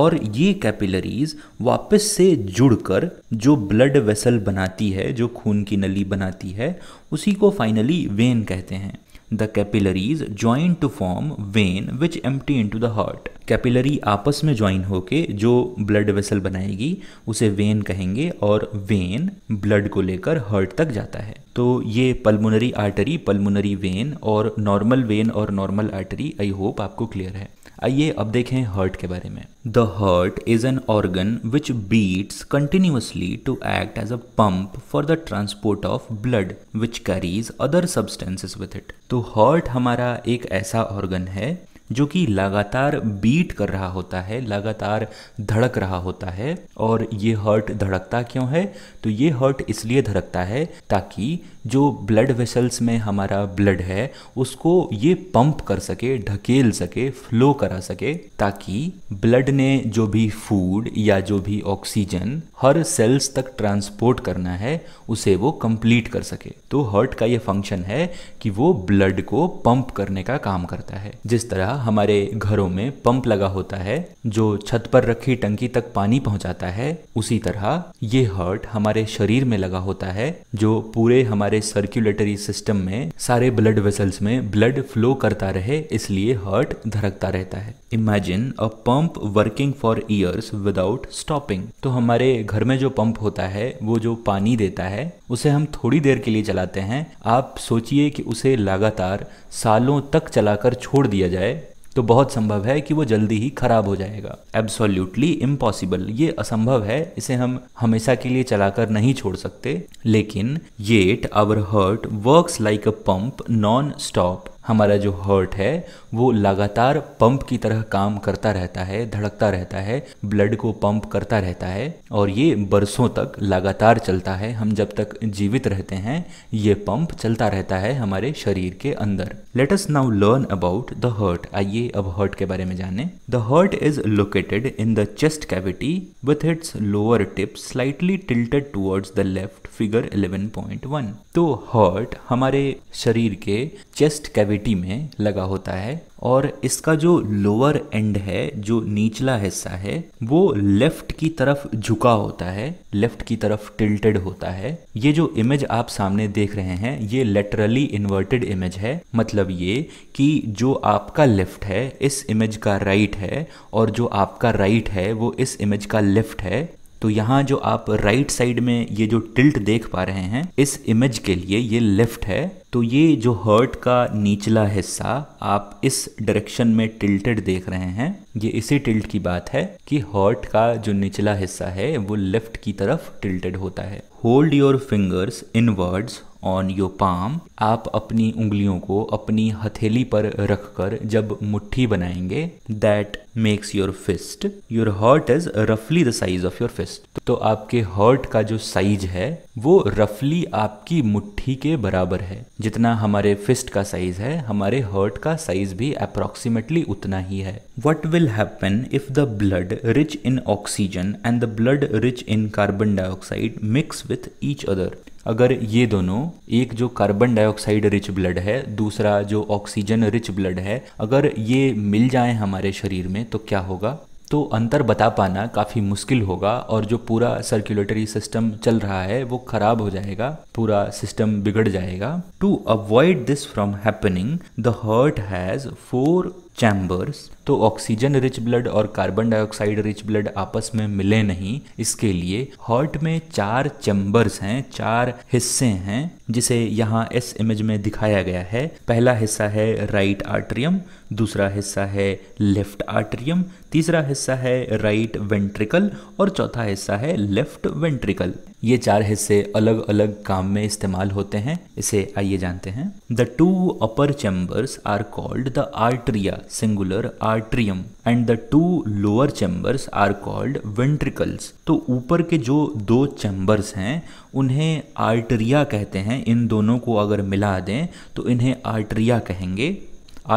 और ये कैपिलरीज वापस से जुड़कर जो ब्लड वेसल बनाती है जो खून की नली बनाती है उसी को फाइनली वेन कहते हैं the capillaries join to form vein which empty into the heart capillary आपस में ज्वाइन होके जो ब्लड वेसल बनाएगी उसे वेन कहेंगे और वेन ब्लड को लेकर हार्ट तक जाता है तो ये पल्मोनरी आर्टरी पल्मोनरी वेन और नॉर्मल वेन और नॉर्मल आर्टरी आई होप आपको क्लियर है आइए अब देखें हर्ट के बारे में the heart is an organ which beats continuously to act as a pump for the transport of blood which carries other substances with it तो हर्ट हमारा एक ऐसा ऑर्गन है जो कि लगातार बीट कर रहा होता है लगातार धड़क रहा होता है और ये हर्ट धड़कता क्यों है तो ये हर्ट इसलिए धड़कता है ताकि जो ब्लड वेसल्स में हमारा ब्लड है उसको ये पंप कर सके ढकेल सके फ्लो करा सके ताकि ब्लड ने जो भी फूड या जो भी ऑक्सीजन हर सेल्स तक ट्रांसपोर्ट करना है उसे वो कंप्लीट कर सके तो हर्ट का ये फंक्शन है कि वो ब्लड को पंप करने का काम करता है जिस तरह हमारे घरों में पंप लगा होता है जो छत पर रखी टंकी तक पानी पहुंचाता है उसी तरह ये हर्ट हमारे शरीर में लगा होता है जो पूरे हमारे सर्कुलेटरी सिस्टम में सारे ब्लड वेसल्स में ब्लड फ्लो करता रहे इसलिए हर्ट धड़कता रहता है imagine a pump working for years without stopping तो हमारे घर में जो पंप होता है वो जो पानी देता है उसे हम थोड़ी देर के लिए चलाते हैं आप सोचिए कि उसे लगातार सालों तक चलाकर छोड़ दिया जाए तो बहुत संभव है कि वो जल्दी ही खराब हो जाएगा एब्सोल्यूटली इम्पॉसिबल ये असंभव है इसे हम हमेशा के लिए चलाकर नहीं छोड़ सकते लेकिन yet our heart work like a pump non stop हमारा जो हर्ट है वो लगातार पंप की तरह काम करता रहता है धड़कता रहता है ब्लड को पंप करता रहता है और ये बरसों तक लगातार चलता है हम जब तक जीवित रहते हैं ये पंप चलता रहता है हमारे शरीर के अंदर let us now learn about the heart आइए अब हर्ट के बारे में जाने the heart is located in the chest cavity with its lower tip slightly tilted towards the left figure 11.1 तो हर्ट हमारे शरीर के चेस्ट कैविटी कैविटी में लगा होता है और इसका जो लोअर एंड है जो निचला हिस्सा है वो लेफ्ट की तरफ झुका होता है लेफ्ट की तरफ टिल्टेड होता है ये जो इमेज आप सामने देख रहे हैं ये लेटरली इन्वर्टेड इमेज है मतलब ये कि जो आपका लेफ्ट है इस इमेज का राइट right है और जो आपका राइट right है वो इस इमेज का लेफ्ट है तो यहाँ जो आप राइट right साइड में ये जो टिल्ट देख पा रहे हैं इस इमेज के लिए ये लेफ्ट है तो ये जो हर्ट का निचला हिस्सा आप इस डायरेक्शन में टिल्टेड देख रहे हैं ये इसी टिल्ट की बात है कि हर्ट का जो निचला हिस्सा है वो लेफ्ट की तरफ टिल्टेड होता है hold your fingers inwards on your palm आप अपनी उंगलियों को अपनी हथेली पर रखकर जब मुट्ठी बनाएंगे that makes your fist your heart is रफली the size of your fist तो आपके हर्ट का जो साइज है वो रफली आपकी मुट्ठी के बराबर है जितना हमारे फिस्ट का साइज है हमारे हर्ट का साइज भी अप्रोक्सीमेटली उतना ही है what will happen if the blood rich in oxygen and the blood rich in carbon dioxide mix with each other अगर ये दोनों एक जो कार्बन डाइऑक्साइड रिच ब्लड है दूसरा जो ऑक्सीजन रिच ब्लड है अगर ये मिल जाए हमारे शरीर में तो क्या होगा तो अंतर बता पाना काफ़ी मुश्किल होगा और जो पूरा सर्कुलेटरी सिस्टम चल रहा है वो खराब हो जाएगा पूरा सिस्टम बिगड़ जाएगा to avoid this from happening the heart has four chambers तो ऑक्सीजन रिच ब्लड और कार्बन डाइऑक्साइड रिच ब्लड आपस में मिले नहीं इसके लिए हॉर्ट में चार चैम्बर्स हैं चार हिस्से हैं जिसे यहाँ इस इमेज में दिखाया गया है पहला हिस्सा है राइट आर्ट्रियम दूसरा हिस्सा है लेफ्ट आर्ट्रियम तीसरा हिस्सा है राइट वेंट्रिकल और चौथा हिस्सा है लेफ्ट वेंट्रिकल ये चार हिस्से अलग अलग काम में इस्तेमाल होते हैं इसे आइए जानते हैं the two upper chambers are called the atria singular art atrium and the two lower chambers are called ventricles तो ऊपर के जो दो चैम्बर्स हैं उन्हें आर्टरिया कहते हैं इन दोनों को अगर मिला दें तो इन्हें आर्टरिया कहेंगे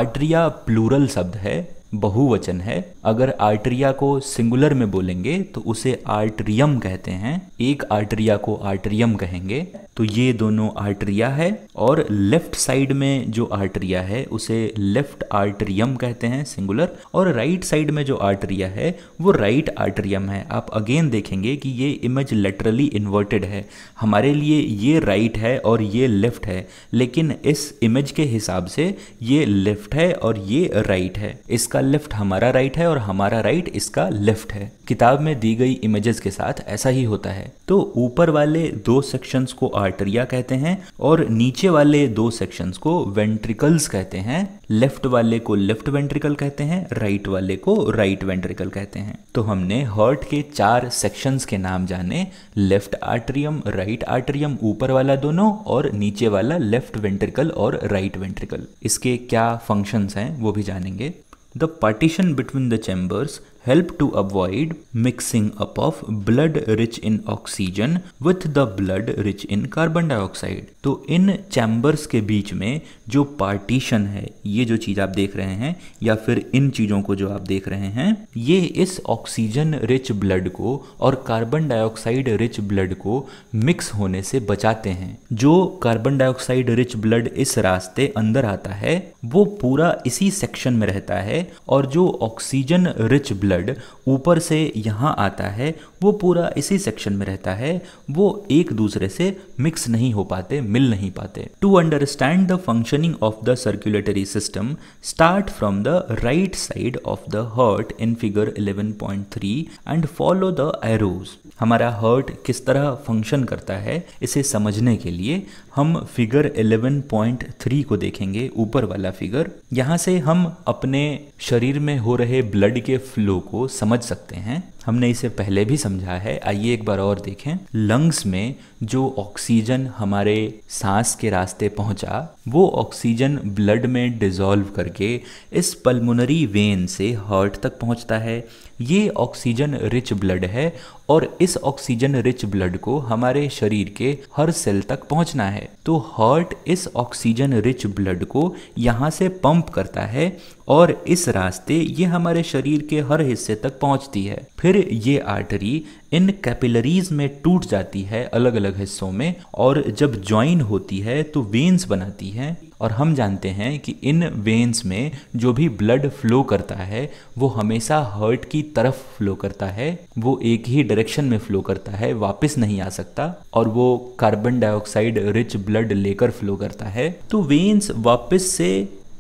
आर्टरिया प्लूरल शब्द है बहुवचन है अगर आर्टरिया को सिंगुलर में बोलेंगे तो उसे आर्टरियम कहते हैं एक आर्टरिया को आर्टरियम कहेंगे तो ये दोनों आर्टरिया है और लेफ्ट साइड में जो आर्टरिया है उसे लेफ्ट आर्टरियम कहते हैं सिंगुलर और राइट साइड में जो आर्टरिया है वो राइट आर्टरियम है आप अगेन देखेंगे कि ये इमेज लेटरली इन्वर्टेड है हमारे लिए ये राइट है और ये लेफ्ट है लेकिन इस इमेज के हिसाब से ये लेफ्ट है और ये राइट है इसका लेफ्ट हमारा राइट है और और हमारा राइट इसका लेफ्ट है किताब में दी गई इमेजेस के साथ ऐसा ही होता है तो ऊपर वाले दो सेक्शंस को आर्टरिया कहते हैं और नीचे वाले दो सेक्शंस को वेंट्रिकल्स कहते हैं लेफ्ट वाले को लेफ्ट वेंट्रिकल कहते हैं राइट वाले को राइट वेंट्रिकल कहते हैं तो हमने हर्ट के चार सेक्शंस के नाम जाने लेफ्ट आर्ट्रियम राइट आर्ट्रियम ऊपर वाला दोनों और नीचे वाला लेफ्ट वेंट्रिकल और राइट वेंट्रिकल इसके क्या फंक्शंस हैं वो भी जानेंगे The partition between the chambers help to avoid mixing up of blood rich in oxygen with the blood rich in carbon dioxide तो इन चैम्बर्स के बीच में जो पार्टीशन है ये जो चीज आप देख रहे हैं या फिर इन चीजों को जो आप देख रहे हैं ये इस ऑक्सीजन रिच ब्लड को और कार्बन डाइऑक्साइड रिच ब्लड को मिक्स होने से बचाते हैं जो कार्बन डाइऑक्साइड रिच ब्लड इस रास्ते अंदर आता है वो पूरा इसी सेक्शन में रहता है और जो ऑक्सीजन रिच ब्लड ब्लड ऊपर से यहाँ आता है वो पूरा इसी सेक्शन में रहता है वो एक दूसरे से मिक्स नहीं हो पाते मिल नहीं पाते to understand the functioning of the circulatory system start from the right side of the heart in figure 11.3 and follow the arrows हमारा हर्ट किस तरह फंक्शन करता है इसे समझने के लिए हम फिगर 11.3 को देखेंगे ऊपर वाला फिगर यहाँ से हम अपने शरीर में हो रहे ब्लड के फ्लो को समझ सकते हैं हमने इसे पहले भी समझा है आइए एक बार और देखें लंग्स में जो ऑक्सीजन हमारे सांस के रास्ते पहुंचा वो ऑक्सीजन ब्लड में डिजॉल्व करके इस पल्मोनरी वेन से हार्ट तक पहुंचता है ये ऑक्सीजन रिच ब्लड है और इस ऑक्सीजन रिच ब्लड को हमारे शरीर के हर सेल तक पहुंचना है तो हार्ट इस ऑक्सीजन रिच ब्लड को यहाँ से पंप करता है और इस रास्ते ये हमारे शरीर के हर हिस्से तक पहुंचती है फिर ये आर्टरी इन कैपिलरीज में टूट जाती है अलग अलग हिस्सों में और जब ज्वाइन होती है तो वेन्स बनाती है और हम जानते हैं कि इन वेन्स में जो भी ब्लड फ्लो करता है वो हमेशा हर्ट की तरफ फ्लो करता है वो एक ही डायरेक्शन में फ्लो करता है वापस नहीं आ सकता और वो कार्बन डाइऑक्साइड रिच ब्लड लेकर फ्लो करता है तो वेन्स वापस से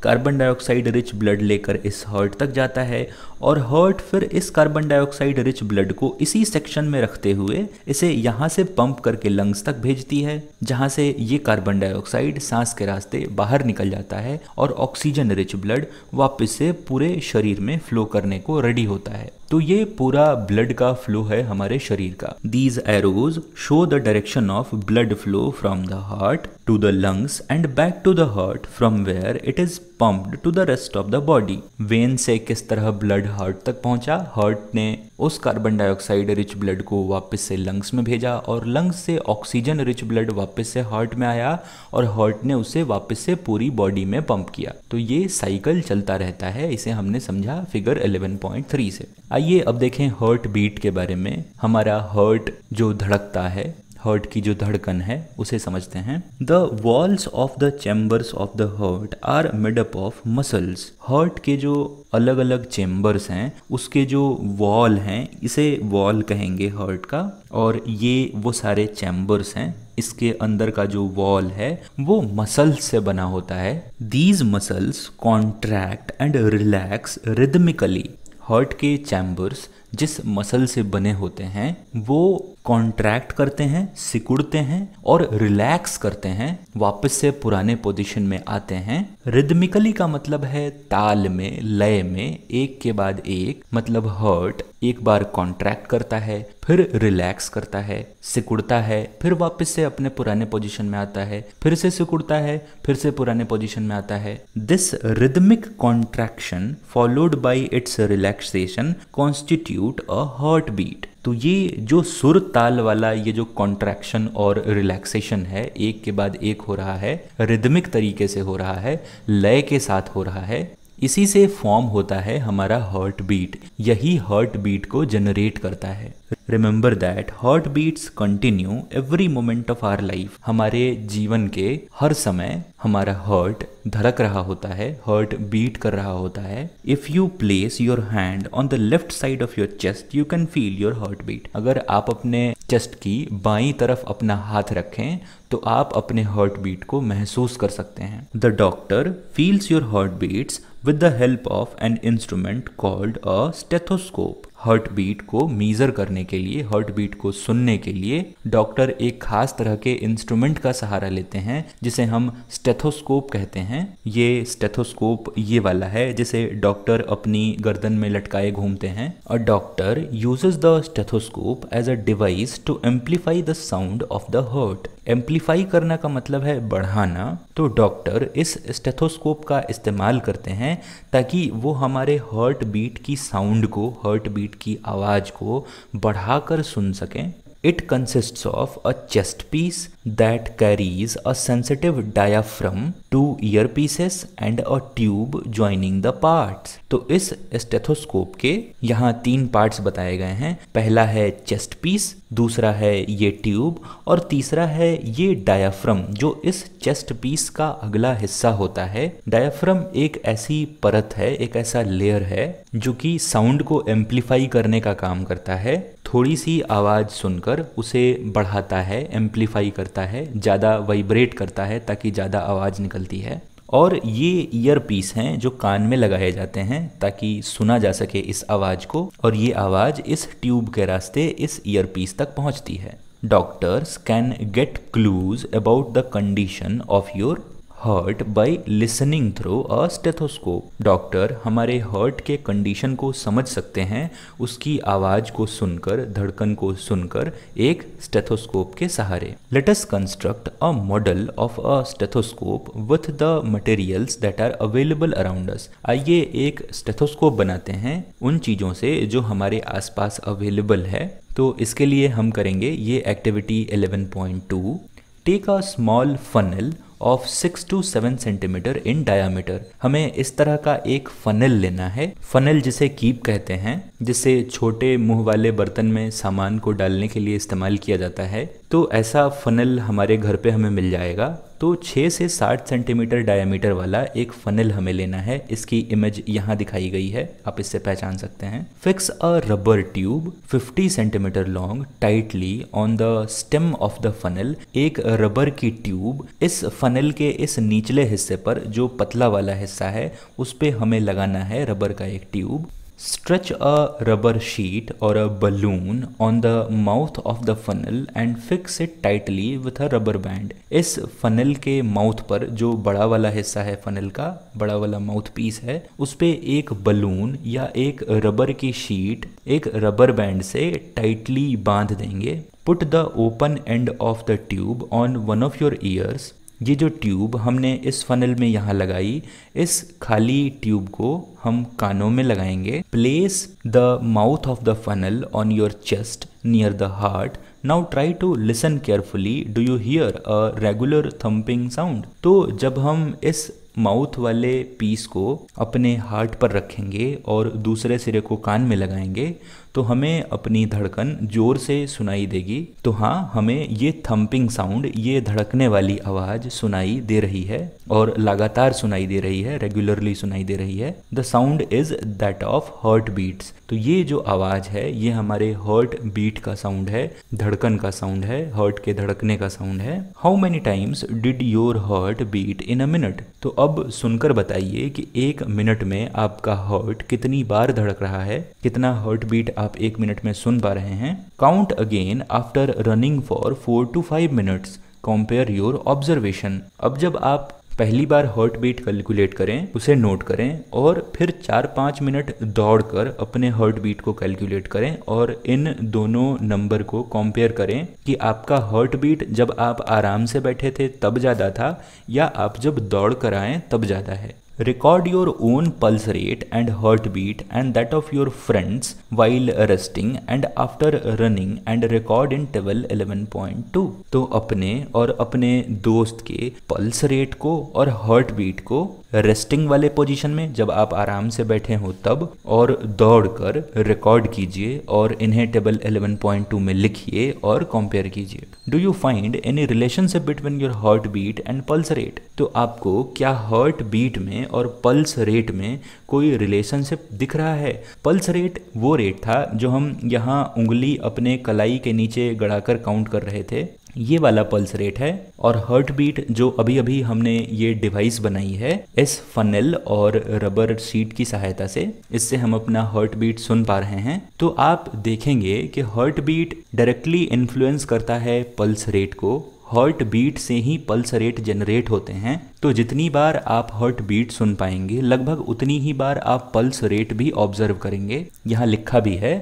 कार्बन डाइऑक्साइड रिच ब्लड लेकर इस हर्ट तक जाता है और हर्ट फिर इस कार्बन डाइऑक्साइड रिच ब्लड को इसी सेक्शन में रखते हुए इसे यहाँ से पंप करके लंग्स तक भेजती है जहाँ से ये कार्बन डाइऑक्साइड सांस के रास्ते बाहर निकल जाता है और ऑक्सीजन रिच ब्लड वापस से पूरे शरीर में फ्लो करने को रेडी होता है तो ये पूरा ब्लड का फ्लो है हमारे शरीर का these arrows show the direction of blood flow from the heart to the lungs and back to the heart from where it is pumped to the rest of the body vein से किस तरह blood heart तक पहुंचा heart ने उस carbon dioxide rich blood को वापस से लंग्स में भेजा और लंग्स से ऑक्सीजन रिच ब्लड वापस से हार्ट में आया और हार्ट ने उसे वापस से पूरी बॉडी में पंप किया तो ये साइकिल चलता रहता है इसे हमने समझा फिगर 11.3 से आइए अब देखें हार्ट बीट के बारे में हमारा हार्ट जो धड़कता है हर्ट की जो धड़कन है उसे समझते हैं the walls of the chambers of the heart are made up of muscles heart के जो अलग अलग चैम्बर्स हैं उसके जो वॉल हैं इसे वॉल कहेंगे हर्ट का और ये वो सारे चैम्बर्स हैं इसके अंदर का जो वॉल है वो मसल्स से बना होता है these muscles contract and relax rhythmically heart के चैम्बर्स जिस मसल से बने होते हैं वो कॉन्ट्रैक्ट करते हैं सिकुड़ते हैं और रिलैक्स करते हैं वापस से पुराने पोजीशन में आते हैं रिदमिकली का मतलब है ताल में लय में एक के बाद एक मतलब हर्ट एक बार कॉन्ट्रैक्ट करता है फिर रिलैक्स करता है सिकुड़ता है फिर वापस से अपने पुराने पोजीशन में आता है फिर से सिकुड़ता है फिर से पुराने पोजीशन में आता है this rhythmic contraction followed by its relaxation constitute a heart beat तो ये जो सुर ताल वाला ये जो कॉन्ट्रैक्शन और रिलैक्सेशन है एक के बाद एक हो रहा है रिदमिक तरीके से हो रहा है लय के साथ हो रहा है इसी से फॉर्म होता है हमारा हर्ट बीट यही हर्ट बीट को जनरेट करता है remember that heart beats continue every moment of our life हमारे जीवन के हर समय हमारा हार्ट धड़क रहा होता है हार्ट बीट कर रहा होता है if you place your hand on the left side of your chest you can feel your heart beat अगर आप अपने चेस्ट की बाई तरफ अपना हाथ रखें तो आप अपने हार्ट बीट को महसूस कर सकते हैं the doctor feels your heart beats with the help of an instrument called a stethoscope heart beat को मीज़र करने के लिए हर्ट बीट को सुनने के लिए डॉक्टर एक खास तरह के इंस्ट्रूमेंट का सहारा लेते हैं जिसे हम स्टेथोस्कोप कहते हैं ये स्टेथोस्कोप ये वाला है जिसे डॉक्टर अपनी गर्दन में लटकाए घूमते हैं और doctor uses the stethoscope as a device to amplify the sound of the heart amplify करना का मतलब है बढ़ाना तो डॉक्टर इस स्टेथोस्कोप का इस्तेमाल करते हैं ताकि वो हमारे हर्ट बीट की साउंड को हर्ट बीट की आवाज़ को बढ़ाकर सुन सकें It of a chest piece that carries a sensitive diaphragm two ear pieces and a tube joining the part तो इस स्टेथोस्कोप के यहाँ तीन पार्ट्स बताए गए हैं पहला है चेस्ट पीस दूसरा है ये ट्यूब और तीसरा है ये डायाफ्रम जो इस चेस्ट पीस का अगला हिस्सा होता है डायाफ्रम एक ऐसी परत है एक ऐसा लेयर है जो कि साउंड को एम्पलीफाई करने का काम करता है थोड़ी सी आवाज़ सुनकर उसे बढ़ाता है एम्पलीफाई करता है ज़्यादा वाइब्रेट करता है ताकि ज़्यादा आवाज़ निकलती है और ये ईयर पीस हैं जो कान में लगाए जाते हैं ताकि सुना जा सके इस आवाज़ को और ये आवाज़ इस ट्यूब के रास्ते इस ईयर पीस तक पहुँचती है doctors can get clues about the condition of your heart by listening through a stethoscope doctor हमारे हर्ट के कंडीशन को समझ सकते हैं उसकी आवाज को सुनकर धड़कन को सुनकर एक स्टेथोस्कोप के सहारे let us construct a model of a stethoscope with the materials that are available around us आइए एक स्टेथोस्कोप बनाते हैं उन चीजों से जो हमारे आसपास अवेलेबल है तो इसके लिए हम करेंगे ये activity 11.2 take a small funnel of six to seven centimetre in diameter हमें इस तरह का एक फनल लेना है फनल जिसे कीप कहते हैं जिसे छोटे मुंह वाले बर्तन में सामान को डालने के लिए इस्तेमाल किया जाता है तो ऐसा फनल हमारे घर पे हमें मिल जाएगा तो 6 से 60 सेंटीमीटर डायमीटर वाला एक फनल हमें लेना है इसकी इमेज यहाँ दिखाई गई है आप इससे पहचान सकते हैं fix a rubber tube 50 centimetre long tightly on the stem of the funnel एक रबर की ट्यूब इस फनल के इस निचले हिस्से पर जो पतला वाला हिस्सा है उस पर हमें लगाना है रबर का एक tube Stretch a rubber sheet or a balloon on the mouth of the funnel and fix it tightly with a rubber band. इस फनल के माउथ पर जो बड़ा वाला हिस्सा है फनल का बड़ा वाला माउथ पीस है उस पर एक बलून या एक रबर की शीट एक रबर बैंड से टाइटली बांध देंगे Put the open end of the tube on one of your ears ये जो ट्यूब हमने इस फनल में यहाँ लगाई इस खाली ट्यूब को हम कानों में लगाएंगे place the mouth of the funnel on your chest near the heart now try to listen carefully do you hear a regular thumping sound तो जब हम इस माउथ वाले पीस को अपने हार्ट पर रखेंगे और दूसरे सिरे को कान में लगाएंगे तो हमें अपनी धड़कन जोर से सुनाई देगी तो हाँ हमें ये थम्पिंग साउंड ये धड़कने वाली आवाज़ सुनाई दे रही है और लगातार सुनाई दे रही है रेगुलरली सुनाई दे रही है the sound is that of heart beats तो ये जो आवाज़ है ये हमारे हर्ट बीट का साउंड है धड़कन का साउंड है हर्ट के धड़कने का साउंड है how many times did your heart beat in a minute तो अब सुनकर बताइए कि एक मिनट में आपका हर्ट कितनी बार धड़क रहा है कितना हर्ट बीट आप एक मिनट में सुन पा रहे हैं count again after running for four to five minutes compare your observation अब जब आप पहली बार हर्ट बीट कैलकुलेट करें उसे नोट करें और फिर चार पाँच मिनट दौड़कर अपने हर्ट बीट को कैलकुलेट करें और इन दोनों नंबर को कंपेयर करें कि आपका हर्ट बीट जब आप आराम से बैठे थे तब ज़्यादा था या आप जब दौड़ कर आएँ तब ज़्यादा है Record your own pulse rate and heartbeat and that of your friends while resting and after running and record in table 11.2 तो अपने और अपने दोस्त के पल्स रेट को और हार्ट बीट को रेस्टिंग वाले पोजीशन में जब आप आराम से बैठे हो तब और दौड़कर रिकॉर्ड कीजिए और इन्हें टेबल 11.2 में लिखिए और कंपेयर कीजिए do you find any relationship between your heart beat and pulse rate तो आपको क्या हार्ट बीट में और पल्स रेट में कोई रिलेशनशिप दिख रहा है पल्स रेट वो रेट था जो हम यहाँ उंगली अपने कलाई के नीचे गड़ाकर काउंट कर रहे थे ये वाला पल्स रेट है और हर्ट बीट जो अभी अभी हमने ये डिवाइस बनाई है इस फनल और रबर सीट की सहायता से इससे हम अपना हर्ट बीट सुन पा रहे हैं तो आप देखेंगे कि हर्ट बीट डायरेक्टली इन्फ्लुएंस करता है पल्स रेट को हर्ट बीट से ही पल्स रेट जनरेट होते हैं तो जितनी बार आप हर्ट बीट सुन पाएंगे लगभग उतनी ही बार आप पल्स रेट भी ऑब्जर्व करेंगे यहाँ लिखा भी है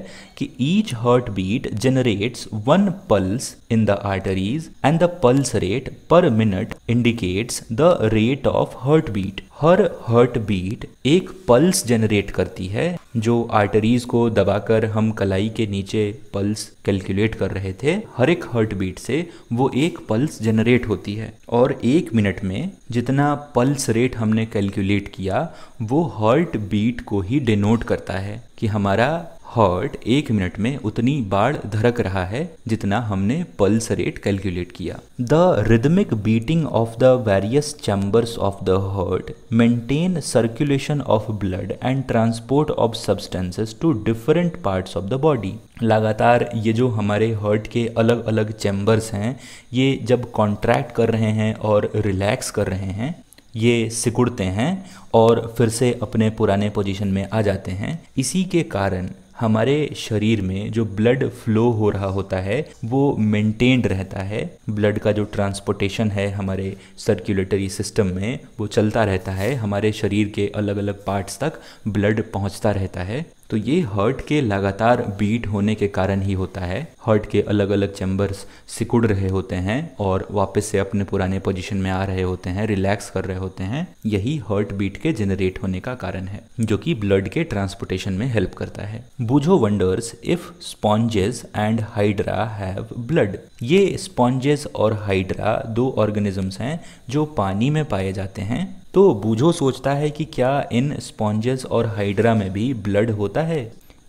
कि each heart beat heartbeat one pulse in the arteries and the pulse rate per minute indicates the rate of heart beat हर हर्ट बीट एक पल्स जनरेट करती है जो आर्टरीज को दबाकर हम कलाई के नीचे पल्स कैलकुलेट कर रहे थे हर एक हर्ट बीट से वो एक पल्स जनरेट होती है और एक मिनट में जितना पल्स रेट हमने कैलकुलेट किया वो हर्ट बीट को ही डिनोट करता है कि हमारा हॉट एक मिनट में उतनी बाढ़ धड़क रहा है जितना हमने पल्स रेट कैलकुलेट किया the rhythmic beating of the various chambers of the heart maintain circulation of blood and transport of substances to different parts of the body लगातार ये जो हमारे हर्ट के अलग अलग चैम्बर्स हैं ये जब कॉन्ट्रैक्ट कर रहे हैं और रिलैक्स कर रहे हैं ये सिकुड़ते हैं और फिर से अपने पुराने पोजीशन में आ जाते हैं इसी के कारण हमारे शरीर में जो ब्लड फ्लो हो रहा होता है वो मेंटेन्ड रहता है ब्लड का जो ट्रांसपोर्टेशन है हमारे सर्कुलेटरी सिस्टम में वो चलता रहता है हमारे शरीर के अलग अलग पार्ट्स तक ब्लड पहुंचता रहता है तो ये हर्ट के लगातार बीट होने के कारण ही होता है हर्ट के अलग अलग चैम्बर्स सिकुड़ रहे होते हैं और वापस से अपने पुराने पोजीशन में आ रहे होते हैं रिलैक्स कर रहे होते हैं यही हर्ट बीट के जेनरेट होने का कारण है जो कि ब्लड के ट्रांसपोर्टेशन में हेल्प करता है Boojho wonders if sponges and hydra have blood ये स्पॉन्जेस और हाइड्रा दो ऑर्गेनिजम्स हैं जो पानी में पाए जाते हैं तो बूझो सोचता है कि क्या इन स्पॉन्जेस और हाइड्रा में भी ब्लड होता है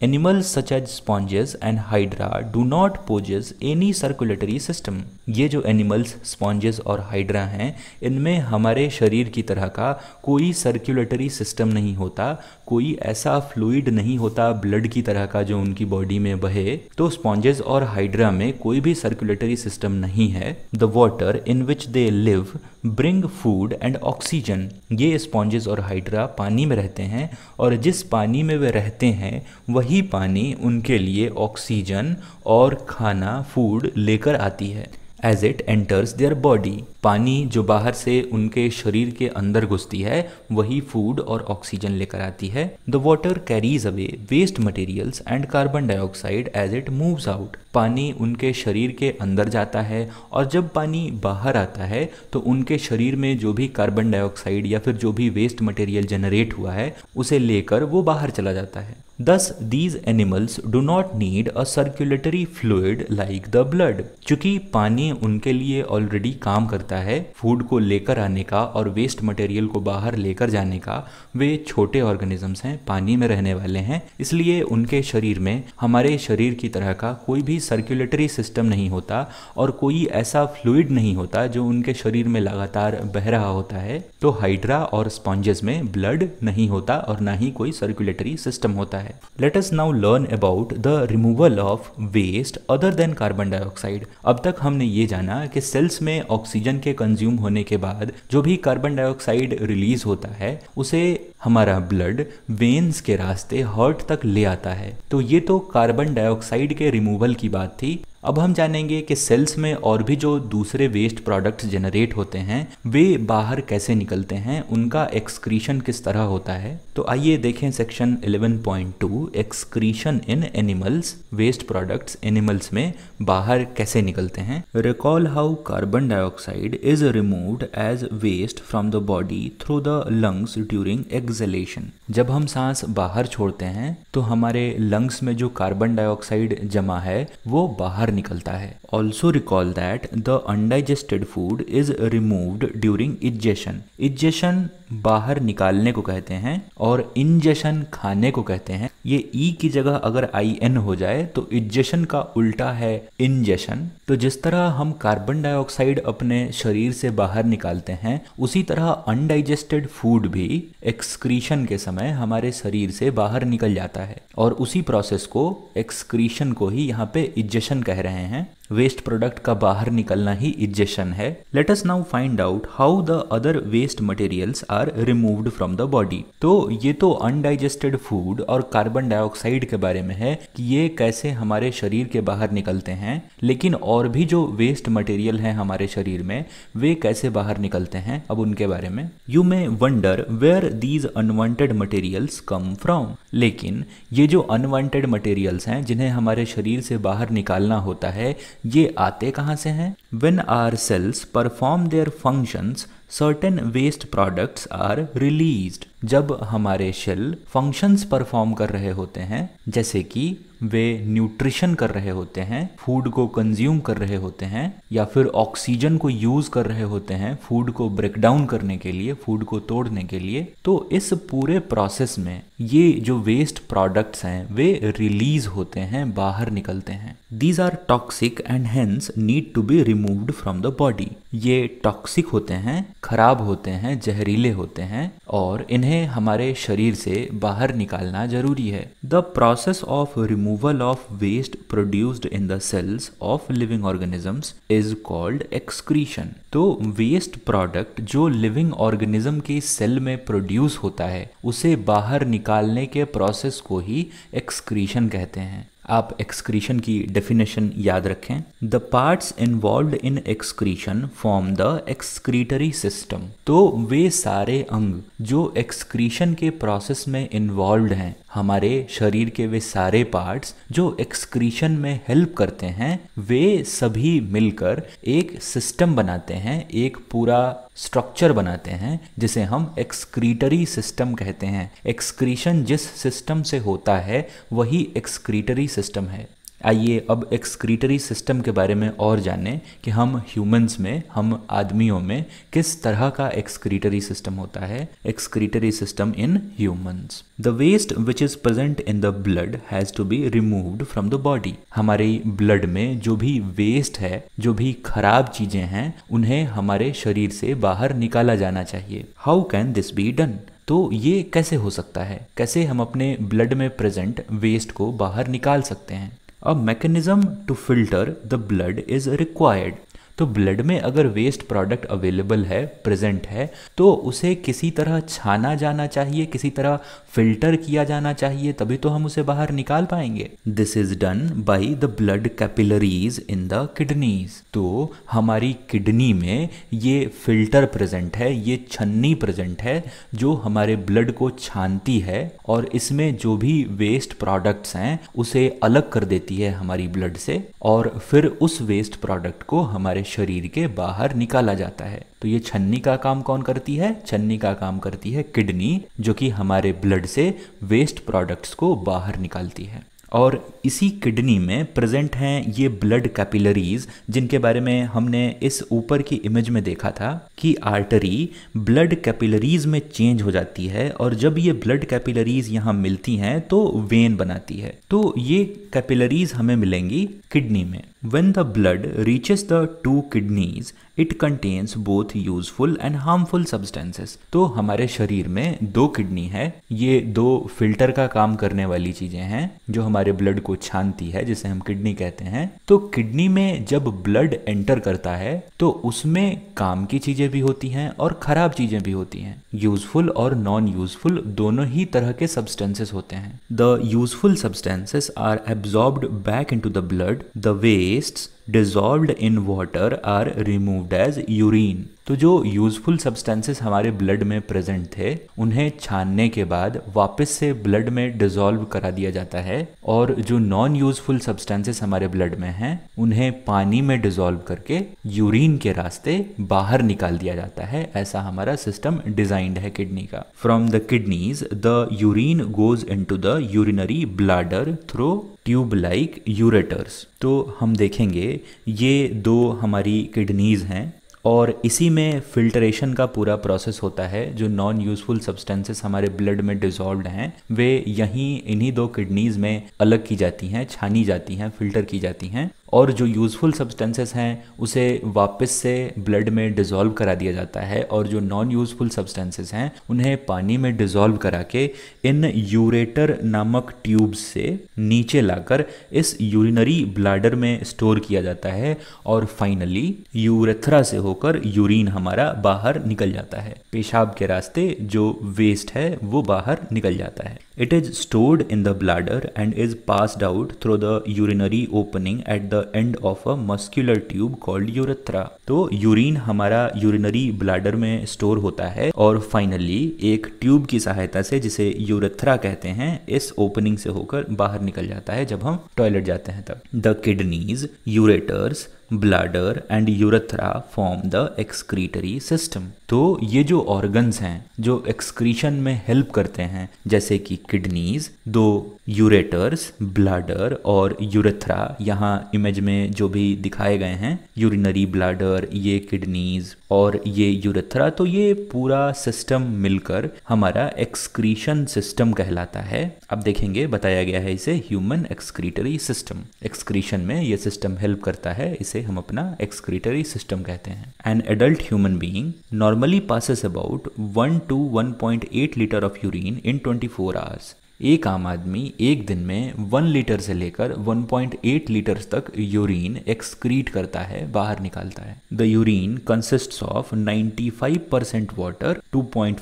animals such as sponges and hydra do not possess any circulatory system ये जो एनिमल्स स्पॉन्जेस और हाइड्रा हैं इनमें हमारे शरीर की तरह का कोई सर्कुलेटरी सिस्टम नहीं होता कोई ऐसा फ्लूइड नहीं होता ब्लड की तरह का जो उनकी बॉडी में बहे तो स्पॉन्जेस और हाइड्रा में कोई भी सर्कुलेटरी सिस्टम नहीं है the water in which they live bring food and oxygen ये स्पॉन्जेस और हाइड्रा पानी में रहते हैं और जिस पानी में वे रहते हैं वही पानी उनके लिए ऑक्सीजन और खाना फूड लेकर आती है as it enters their body. पानी जो बाहर से उनके शरीर के अंदर घुसती है वही फूड और ऑक्सीजन लेकर आती है the water carries away waste materials and carbon dioxide as it moves out पानी उनके शरीर के अंदर जाता है और जब पानी बाहर आता है तो उनके शरीर में जो भी कार्बन डाइऑक्साइड या फिर जो भी वेस्ट मटेरियल जनरेट हुआ है उसे लेकर वो बाहर चला जाता है thus these animals do not need a circulatory fluid like the blood चूंकि पानी उनके लिए ऑलरेडी काम करता सकता है फूड को लेकर आने का और वेस्ट मटेरियल को बाहर लेकर जाने का वे छोटे ऑर्गेनिजम्स हैं पानी में रहने वाले हैं इसलिए उनके शरीर में हमारे शरीर की तरह का कोई भी सर्कुलेटरी सिस्टम नहीं होता और कोई ऐसा फ्लूड नहीं होता जो उनके शरीर में लगातार बह रहा होता है तो हाइड्रा और स्पॉन्जेस में ब्लड नहीं होता और ना ही कोई सर्कुलेटरी सिस्टम होता है let us now learn about the removal of waste other than carbon dioxide अब तक हमने ये जाना कि सेल्स में ऑक्सीजन के कंज्यूम होने के बाद जो भी कार्बन डाइऑक्साइड रिलीज होता है उसे हमारा ब्लड वेन्स के रास्ते हार्ट तक ले आता है तो ये तो कार्बन डाइऑक्साइड के रिमूवल की बात थी अब हम जानेंगे कि सेल्स में और भी जो दूसरे वेस्ट प्रोडक्ट्स जनरेट होते हैं वे बाहर कैसे निकलते हैं उनका एक्सक्रीशन किस तरह होता है तो आइए देखें section 11.2 excretion in animals waste products animals में बाहर कैसे निकलते हैं recall how carbon dioxide is removed as waste from the body through the lungs during exhalation जब हम सांस बाहर छोड़ते हैं तो हमारे लंग्स में जो कार्बन डाइऑक्साइड जमा है वो बाहर निकलता है also recall that the undigested food is removed during egestion egestion बाहर निकालने को कहते हैं और इंजेशन खाने को कहते हैं ये ई की जगह अगर आई एन हो जाए तो इजेशन का उल्टा है इंजेशन तो जिस तरह हम कार्बन डाइऑक्साइड अपने शरीर से बाहर निकालते हैं उसी तरह अनडाइजेस्टेड फूड भी एक्सक्रीशन के समय हमारे शरीर से बाहर निकल जाता है और उसी प्रोसेस को एक्सक्रीशन को ही यहाँ पे इजेशन कह रहे हैं वेस्ट प्रोडक्ट का बाहर निकलना ही इजेशन है let us now find out how the other waste materials are removed from the body तो ये तो अनडाइजेस्टेड फूड और कार्बन डाइऑक्साइड के बारे में है कि ये कैसे हमारे शरीर के बाहर निकलते हैं लेकिन और भी जो वेस्ट मटेरियल है हमारे शरीर में वे कैसे बाहर निकलते हैं अब उनके बारे में you may wonder where these unwanted materials come from लेकिन ये जो अनवांटेड मटेरियल्स हैं जिन्हें हमारे शरीर से बाहर निकालना होता है ये आते कहाँ से हैं when are cells perform their functions certain waste products are release जब हमारे शेल फंक्शंस परफॉर्म कर रहे होते हैं जैसे कि वे न्यूट्रिशन कर रहे होते हैं फूड को कंज्यूम कर रहे होते हैं या फिर ऑक्सीजन को यूज कर रहे होते हैं फूड को ब्रेक डाउन करने के लिए फूड को तोड़ने के लिए तो इस पूरे प्रोसेस में ये जो वेस्ट प्रोडक्ट्स हैं वे रिलीज होते हैं बाहर निकलते हैं these are toxic and hence need to be removed from the body ये टॉक्सिक होते हैं खराब होते हैं जहरीले होते हैं और इन्हें हमारे शरीर से बाहर निकालना जरूरी है the process of removal of waste produced in the cells of living organisms is called excretion तो वेस्ट प्रोडक्ट जो लिविंग ऑर्गेनिज्म के सेल में प्रोड्यूस होता है उसे बाहर निकालने के प्रोसेस को ही एक्सक्रीशन कहते हैं आप एक्सक्रीशन की डेफिनेशन याद रखें the parts involve in excretion form the excretory system तो वे सारे अंग जो एक्सक्रीशन के प्रोसेस में इन्वॉल्व हैं हमारे शरीर के वे सारे पार्ट्स जो एक्सक्रीशन में हेल्प करते हैं वे सभी मिलकर एक सिस्टम बनाते हैं एक पूरा स्ट्रक्चर बनाते हैं जिसे हम एक्सक्रीटरी सिस्टम कहते हैं एक्सक्रीशन जिस सिस्टम से होता है वही एक्सक्रीटरी सिस्टम है आइए अब एक्सक्रीटरी सिस्टम के बारे में और जानें कि हम ह्यूमंस में हम आदमियों में किस तरह का एक्सक्रीटरी सिस्टम होता है excretory system in humans the waste which is present in the blood has to be removed from the body हमारे ब्लड में जो भी वेस्ट है जो भी खराब चीजें हैं उन्हें हमारे शरीर से बाहर निकाला जाना चाहिए how can this be done तो ये कैसे हो सकता है कैसे हम अपने ब्लड में प्रेजेंट वेस्ट को बाहर निकाल सकते हैं a mechanism to filter the blood is required. तो ब्लड में अगर वेस्ट प्रोडक्ट अवेलेबल है प्रेजेंट है तो उसे किसी तरह छाना जाना चाहिए किसी तरह फिल्टर किया जाना चाहिए तभी तो हम उसे बाहर निकाल पाएंगे this is done by the blood capillaries in the kidneys तो हमारी किडनी में ये फिल्टर प्रेजेंट है ये छन्नी प्रेजेंट है जो हमारे ब्लड को छानती है और इसमें जो भी वेस्ट प्रोडक्ट्स हैं उसे अलग कर देती है हमारी ब्लड से और फिर उस वेस्ट प्रोडक्ट को हमारे शरीर के बाहर निकाला जाता है तो ये छन्नी का काम कौन करती है छन्नी का काम करती है किडनी जो कि हमारे ब्लड से वेस्ट प्रोडक्ट्स को बाहर निकालती है और इसी किडनी में प्रेजेंट हैं ये ब्लड कैपिलरीज जिनके बारे में हमने इस ऊपर की इमेज में देखा था कि आर्टरी ब्लड कैपिलरीज में चेंज हो जाती है और जब ये ब्लड कैपिलरीज यहाँ मिलती हैं तो वेन बनाती है तो ये कैपिलरीज हमें मिलेंगी किडनी में when the blood reaches the two kidneys it contains both useful and harmful substances तो हमारे शरीर में दो किडनी है ये दो फिल्टर का काम करने वाली चीजें हैं जो हमारे ब्लड को छानती है जिसे हम किडनी कहते हैं तो किडनी में जब ब्लड एंटर करता है तो उसमें काम की चीजें भी होती हैं और खराब चीजें भी होती हैं यूजफुल और नॉन यूजफुल दोनों ही तरह के सब्सटेंसेस होते हैं the useful substances are absorb back to the blood the waste dissolved in water are removed as urine. तो जो यूज़फुल सब्सटेंसेस हमारे ब्लड में प्रेजेंट थे उन्हें छानने के बाद वापस से ब्लड में डिजोल्व करा दिया जाता है और जो नॉन यूज़फुल सब्सटेंसेस हमारे ब्लड में हैं उन्हें पानी में डिजोल्व करके यूरिन के रास्ते बाहर निकाल दिया जाता है ऐसा हमारा सिस्टम डिजाइंड है किडनी का from the kidneys the urine goes into the urinary bladder through tube like ureters तो हम देखेंगे ये दो हमारी किडनीज हैं और इसी में फिल्ट्रेशन का पूरा प्रोसेस होता है जो नॉन यूजफुल सब्सटेंसेस हमारे ब्लड में डिजॉल्व हैं वे यहीं इन्हीं दो किडनीज में अलग की जाती हैं छानी जाती हैं फिल्टर की जाती हैं और जो यूज़फुल सब्सटेंसेस हैं उसे वापस से ब्लड में डिज़ोल्व करा दिया जाता है और जो नॉन यूज़फुल सब्सटेंसेस हैं उन्हें पानी में डिज़ोल्व करा के इन यूरेटर नामक ट्यूब से नीचे लाकर इस यूरिनरी ब्लाडर में स्टोर किया जाता है और फाइनली यूरेथ्रा से होकर यूरिन हमारा बाहर निकल जाता है पेशाब के रास्ते जो वेस्ट है वो बाहर निकल जाता है it is stored in the bladder and is passed out through the urinary opening at the end of a a tube called urethra तो यूरिन हमारा यूरिनरी ब्लैडर में स्टोर होता है और फाइनली एक ट्यूब की सहायता से जिसे यूरेथ्रा कहते हैं इस ओपनिंग से होकर बाहर निकल जाता है जब हम टॉयलेट जाते हैं तब the kidneys ureters bladder and urethra form the excretory system तो ये जो ऑर्गन्स हैं जो एक्सक्रीशन में हेल्प करते हैं जैसे कि किडनीज दो यूरेटर्स ब्लाडर और यूरेथ्रा यहाँ इमेज में जो भी दिखाए गए हैं यूरिनरी ब्लाडर ये किडनीज और ये यूरेथ्रा तो ये पूरा सिस्टम मिलकर हमारा एक्सक्रीशन सिस्टम कहलाता है अब देखेंगे बताया गया है इसे ह्यूमन एक्सक्रीटरी सिस्टम एक्सक्रीशन में ये सिस्टम हेल्प करता है इसे हम अपना एक्सक्रीटरी सिस्टम कहते हैं an adult human being normal normally passes about one to one point eight litre of urine in twenty four hours एक आम आदमी एक दिन में वन लीटर से लेकर वन पॉइंट एट लीटर तक यूरिन एक्सक्रीट करता है बाहर निकालता है the urine consist of ninety five percent water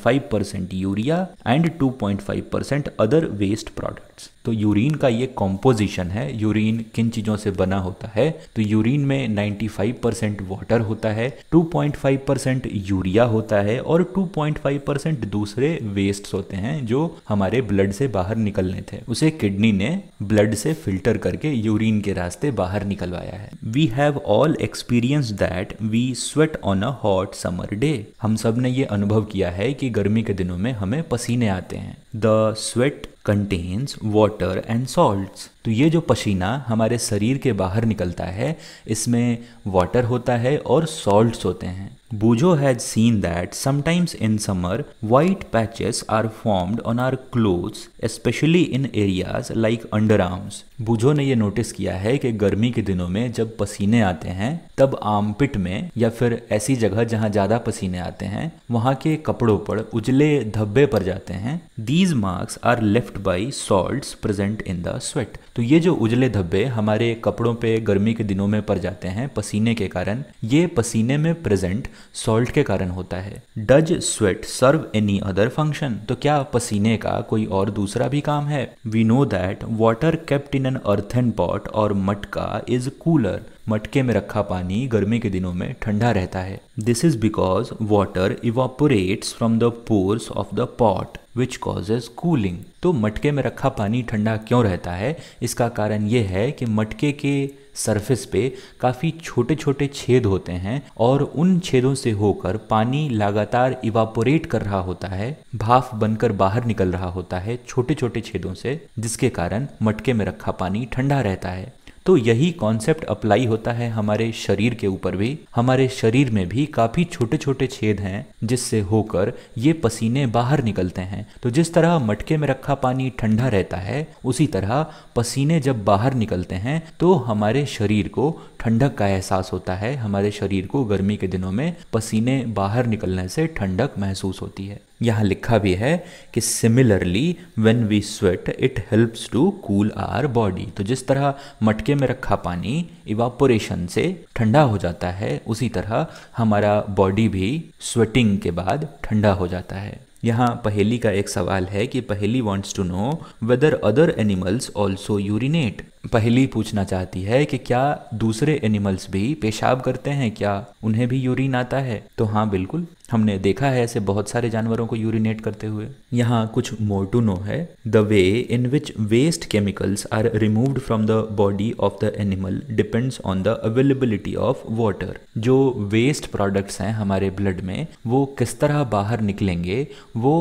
five percent urea and two point five percent other waste products तो यूरिन का ये कॉम्पोजिशन है यूरिन किन चीज़ों से बना होता है तो यूरिन में 95 परसेंट वाटर होता है 2.5 परसेंट यूरिया होता है और 2.5 परसेंट दूसरे वेस्ट होते हैं जो हमारे ब्लड से बाहर निकलने थे उसे किडनी ने ब्लड से फिल्टर करके यूरिन के रास्ते बाहर निकलवाया है we have all experience that we sweat on a hot summer day हम सब ने ये अनुभव किया है कि गर्मी के दिनों में हमें पसीने आते हैं the sweat contains water and salts तो ये जो पसीना हमारे शरीर के बाहर निकलता है इसमें वाटर होता है और सॉल्ट्स होते हैं Boojho has seen that sometimes in summer white patches are formed on our clothes specially in areas like underarms Boojho ने ये नोटिस किया है कि गर्मी के दिनों में जब पसीने आते हैं तब आमपिट में या फिर ऐसी जगह जहाँ ज़्यादा पसीने आते हैं वहाँ के कपड़ों पर उजले धब्बे पर जाते हैं these marks are left by salt present in the sweat तो ये जो उजले धब्बे हमारे कपड़ों पे गर्मी के दिनों में पड़ जाते हैं पसीने के कारण ये पसीने में प्रेजेंट सॉल्ट के कारण होता है does sweat serve any other function तो क्या पसीने का कोई और दूसरा भी काम है we know that water kept in an earthen pot और मटका इज कूलर मटके में रखा पानी गर्मी के दिनों में ठंडा रहता है this is because water evaporates from the pores of the pot which causes cooling तो मटके में रखा पानी ठंडा क्यों रहता है इसका कारण यह है कि मटके के सरफेस पे काफ़ी छोटे छोटे छेद होते हैं और उन छेदों से होकर पानी लगातार इवापोरेट कर रहा होता है भाफ बनकर बाहर निकल रहा होता है छोटे छोटे छेदों से जिसके कारण मटके में रखा पानी ठंडा रहता है तो यही कॉन्सेप्ट अप्लाई होता है हमारे शरीर के ऊपर भी हमारे शरीर में भी काफ़ी छोटे छोटे छेद हैं जिससे होकर ये पसीने बाहर निकलते हैं तो जिस तरह मटके में रखा पानी ठंडा रहता है उसी तरह पसीने जब बाहर निकलते हैं तो हमारे शरीर को ठंडक का एहसास होता है हमारे शरीर को गर्मी के दिनों में पसीने बाहर निकलने से ठंडक महसूस होती है यहाँ लिखा भी है कि similarly when we sweat it helps to cool our body तो जिस तरह मटके में रखा पानी इवापोरेशन से ठंडा हो जाता है उसी तरह हमारा बॉडी भी स्वेटिंग के बाद ठंडा हो जाता है यहाँ पहेली का एक सवाल है कि Paheli wants to know whether other animals also urinate Paheli पूछना चाहती है कि क्या दूसरे एनिमल्स भी पेशाब करते हैं क्या उन्हें भी यूरिन आता है तो हाँ बिल्कुल हमने देखा है ऐसे बहुत सारे जानवरों को यूरिनेट करते हुए यहाँ कुछ मोटूनो है the way in which waste chemicals are removed from the body of the animal depends on the availability of water जो वेस्ट प्रोडक्ट्स हैं हमारे ब्लड में वो किस तरह बाहर निकलेंगे वो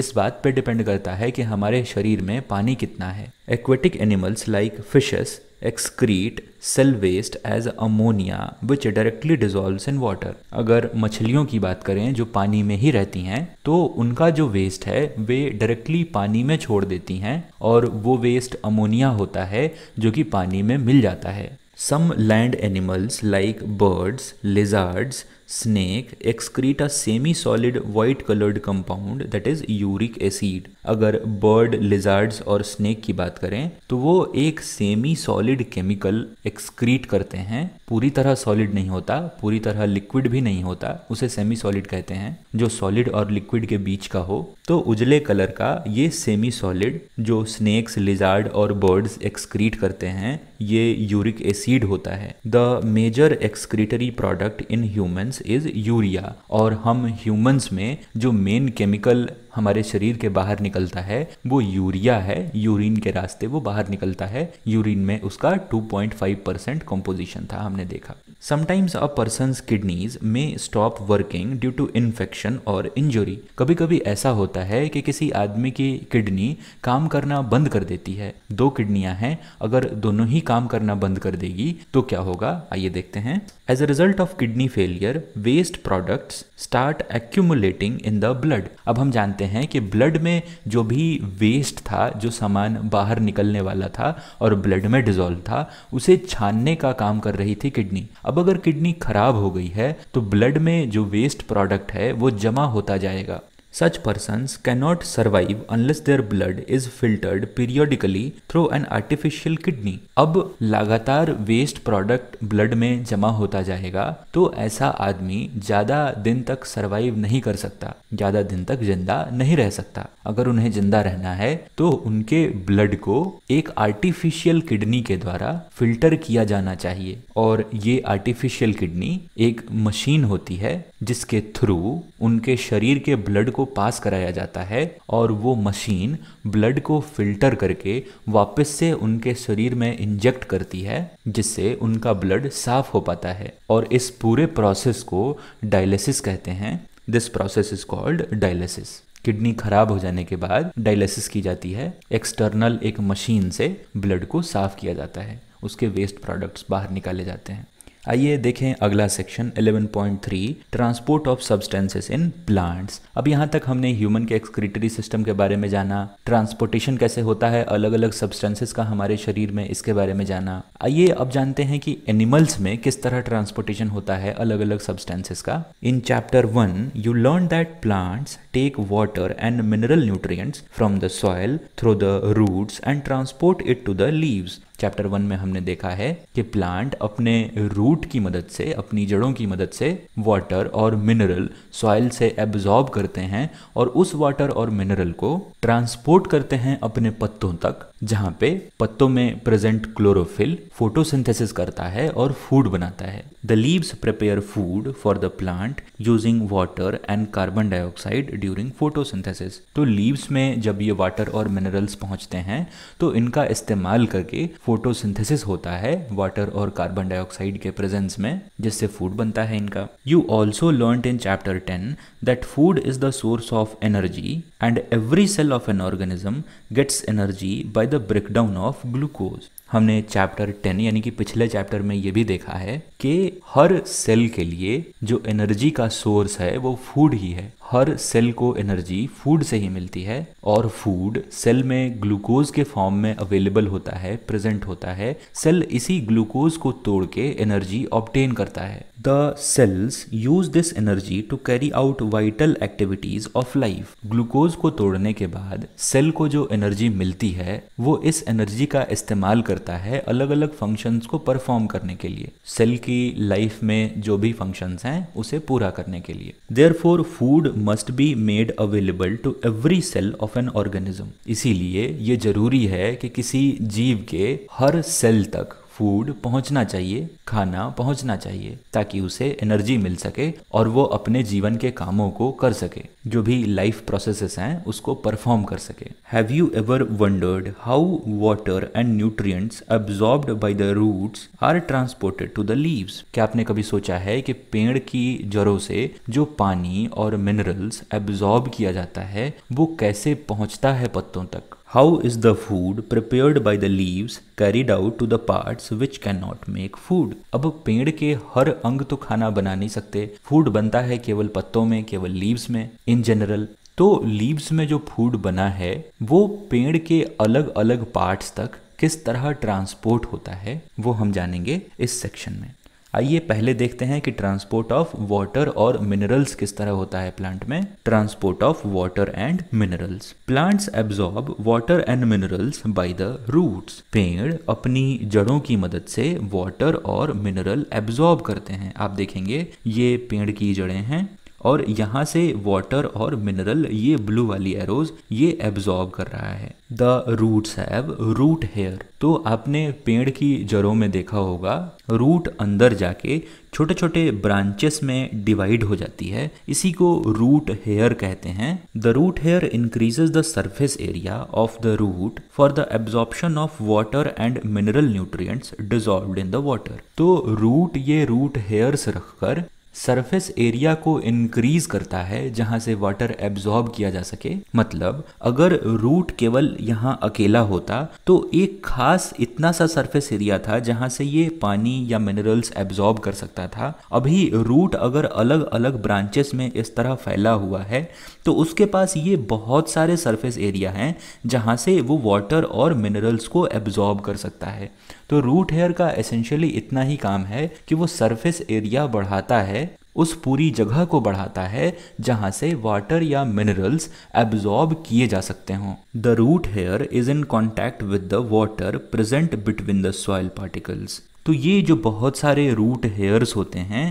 इस बात पर डिपेंड करता है कि हमारे शरीर में पानी कितना है aquatic animals like fishes excrete cell waste as ammonia which directly dissolve in water अगर मछलियों की बात करें जो पानी में ही रहती हैं तो उनका जो वेस्ट है वे डायरेक्टली पानी में छोड़ देती हैं और वो वेस्ट अमोनिया होता है जो कि पानी में मिल जाता है some land animals like birds lizards snake excrete a semi solid white coloured compound that is uric acid अगर बर्ड लिजार्ड्स और स्नेक की बात करें तो वो एक सेमी सॉलिड केमिकल एक्सक्रीट करते हैं पूरी तरह सॉलिड नहीं होता पूरी तरह लिक्विड भी नहीं होता उसे सेमी सॉलिड कहते हैं जो सॉलिड और लिक्विड के बीच का हो तो उजले कलर का ये सेमी सॉलिड जो स्नेक्स लिजार्ड और बर्ड्स एक्सक्रीट करते हैं ये यूरिक एसिड होता है the major excretory product in humans is urea और हम ह्यूमंस में जो मेन केमिकल हमारे शरीर के बाहर निकलता है वो यूरिया है यूरिन के रास्ते वो बाहर निकलता है यूरिन में उसका 2.5 परसेंट कॉम्पोजिशन था हमने हमने देखा sometimes a person kidneys may stop working due to infection और इंजरी कभी कभी ऐसा होता है कि किसी आदमी की किडनी काम करना बंद कर देती है दो किडनियां हैं अगर दोनों ही काम करना बंद कर देगी तो क्या होगा आइए देखते हैं as a result of kidney failure waste product start accumulating in the blood अब हम जानते हैं कि ब्लड में जो भी वेस्ट था जो सामान बाहर निकलने वाला था और ब्लड में डिजोल्व था उसे छानने का काम कर रही थी थी किडनी अब अगर किडनी खराब हो गई है तो ब्लड में जो वेस्ट प्रोडक्ट है वो जमा होता जाएगा Such persons cannot survive unless their blood is filtered periodically through an artificial kidney अब लगातार वेस्ट प्रोडक्ट ब्लड में जमा होता जाएगा तो ऐसा आदमी ज्यादा दिन तक सर्वाइव नहीं कर सकता ज्यादा दिन तक जिंदा नहीं रह सकता अगर उन्हें जिंदा रहना है तो उनके ब्लड को एक आर्टिफिशियल किडनी के द्वारा फिल्टर किया जाना चाहिए और ये आर्टिफिशियल किडनी एक मशीन होती है जिसके थ्रू उनके शरीर के ब्लड को पास कराया जाता है और वो मशीन ब्लड को फिल्टर करके वापस से उनके शरीर में इंजेक्ट करती है जिससे उनका ब्लड साफ हो पाता है और इस पूरे प्रोसेस को डायलिसिस कहते हैं this process is called dialysis kidney खराब हो जाने के बाद डायलिसिस की जाती है एक्सटर्नल एक मशीन से ब्लड को साफ किया जाता है उसके वेस्ट प्रोडक्ट्स बाहर निकाले जाते हैं आइए देखें अगला section 11.3 transport of substances in plants अब यहाँ तक हमने ह्यूमन के एक्सक्रीटरी सिस्टम के बारे में जाना ट्रांसपोर्टेशन कैसे होता है अलग अलग सब्सटेंसेस का हमारे शरीर में इसके बारे में जाना आइए अब जानते हैं कि एनिमल्स में किस तरह ट्रांसपोर्टेशन होता है अलग अलग सब्सटेंसेस का in chapter one you learn that plants take water and mineral nutrient from the soil through the roots and transport it to the leaves chapter one में हमने देखा है कि प्लांट अपने रूट की मदद से अपनी जड़ों की मदद से वाटर और मिनरल सॉइल से एब्जॉर्ब करते हैं और उस वाटर और मिनरल को ट्रांसपोर्ट करते हैं अपने पत्तों तक जहां पे पत्तों में प्रेजेंट क्लोरोफिल फोटोसिंथेसिस करता है और फूड बनाता है the leaves prepare food for the plant using water and carbon dioxide during photosynthesis तो लीव्स में जब ये वाटर और मिनरल्स पहुंचते हैं तो इनका इस्तेमाल करके फोटोसिंथेसिस होता है वाटर और कार्बन डाइऑक्साइड के प्रेजेंस में जिससे फूड बनता है इनका you also learn in chapter ten that food is the source of energy and every cell of an organism gets energy by the breakdown of glucose हमने chapter ten यानी कि पिछले चैप्टर में ये भी देखा है कि हर सेल के लिए जो एनर्जी का सोर्स है वो फूड ही है हर सेल को एनर्जी फूड से ही मिलती है और फूड सेल में ग्लूकोज के फॉर्म में अवेलेबल होता है प्रेजेंट होता है सेल इसी ग्लूकोज को तोड़ के एनर्जी ऑप्टेन करता है the cells use this energy to carry out vital activities of life glucose को तोड़ने के बाद सेल को जो एनर्जी मिलती है वो इस एनर्जी का इस्तेमाल करता है अलग अलग फंक्शंस को परफॉर्म करने के लिए सेल की लाइफ में जो भी फंक्शंस हैं उसे पूरा करने के लिए their food must be made available to every cell of an organism इसीलिए ये जरूरी है कि किसी जीव के हर सेल तक फूड पहुंचना चाहिए खाना पहुंचना चाहिए ताकि उसे एनर्जी मिल सके और वो अपने जीवन के कामों को कर सके जो भी लाइफ प्रोसेसेस हैं उसको परफॉर्म कर सके have you ever wondered how water and nutrients absorbed by the roots are transported to the leaves क्या आपने कभी सोचा है कि पेड़ की जड़ों से जो पानी और मिनरल्स एब्जॉर्ब किया जाता है वो कैसे पहुंचता है पत्तों तक how is the food prepared by the leaves carried out to the which cannot make food अब पेड़ के हर अंग तो खाना बना नहीं सकते फूड बनता है केवल पत्तों में केवल लीव्स में इन जनरल तो लीव्स में जो फूड बना है वो पेड़ के अलग अलग पार्ट्स तक किस तरह ट्रांसपोर्ट होता है वो हम जानेंगे इस सेक्शन में आइए पहले देखते हैं कि ट्रांसपोर्ट ऑफ वाटर और मिनरल्स किस तरह होता है प्लांट में transport of water and minerals plants absorb water and minerals by the roots पेड़ अपनी जड़ों की मदद से वाटर और मिनरल एब्जॉर्ब करते हैं आप देखेंगे ये पेड़ की जड़ें हैं और यहाँ से वाटर और मिनरल ये ब्लू वाली एरोज ये एब्जॉर्ब कर रहा है the roots have root hair तो आपने पेड़ की जड़ों में देखा होगा रूट अंदर जाके छोटे छोटे ब्रांचेस में डिवाइड हो जाती है इसी को रूट हेयर कहते हैं the root hair increases the surface area of the root for the absorption of water and mineral nutrient dissolve in the water तो रूट ये रूट हेयर्स रखकर सरफेस एरिया को इंक्रीज करता है जहाँ से वाटर एब्जॉर्ब किया जा सके मतलब अगर रूट केवल यहाँ अकेला होता तो एक खास इतना सा सरफेस एरिया था जहाँ से ये पानी या मिनरल्स एब्जॉर्ब कर सकता था अभी रूट अगर अलग अलग ब्रांचेस में इस तरह फैला हुआ है तो उसके पास ये बहुत सारे सरफेस एरिया हैं जहाँ से वो वाटर और मिनरल्स को एब्जॉर्ब कर सकता है तो रूट हेयर का एसेंशियली इतना ही काम है कि वो सरफेस एरिया बढ़ाता है उस पूरी जगह को बढ़ाता है जहाँ से वाटर या मिनरल्स एब्जॉर्ब किए जा सकते हों the root hair is in contact with the water present between the soil particles तो ये जो बहुत सारे रूट हेयर्स होते हैं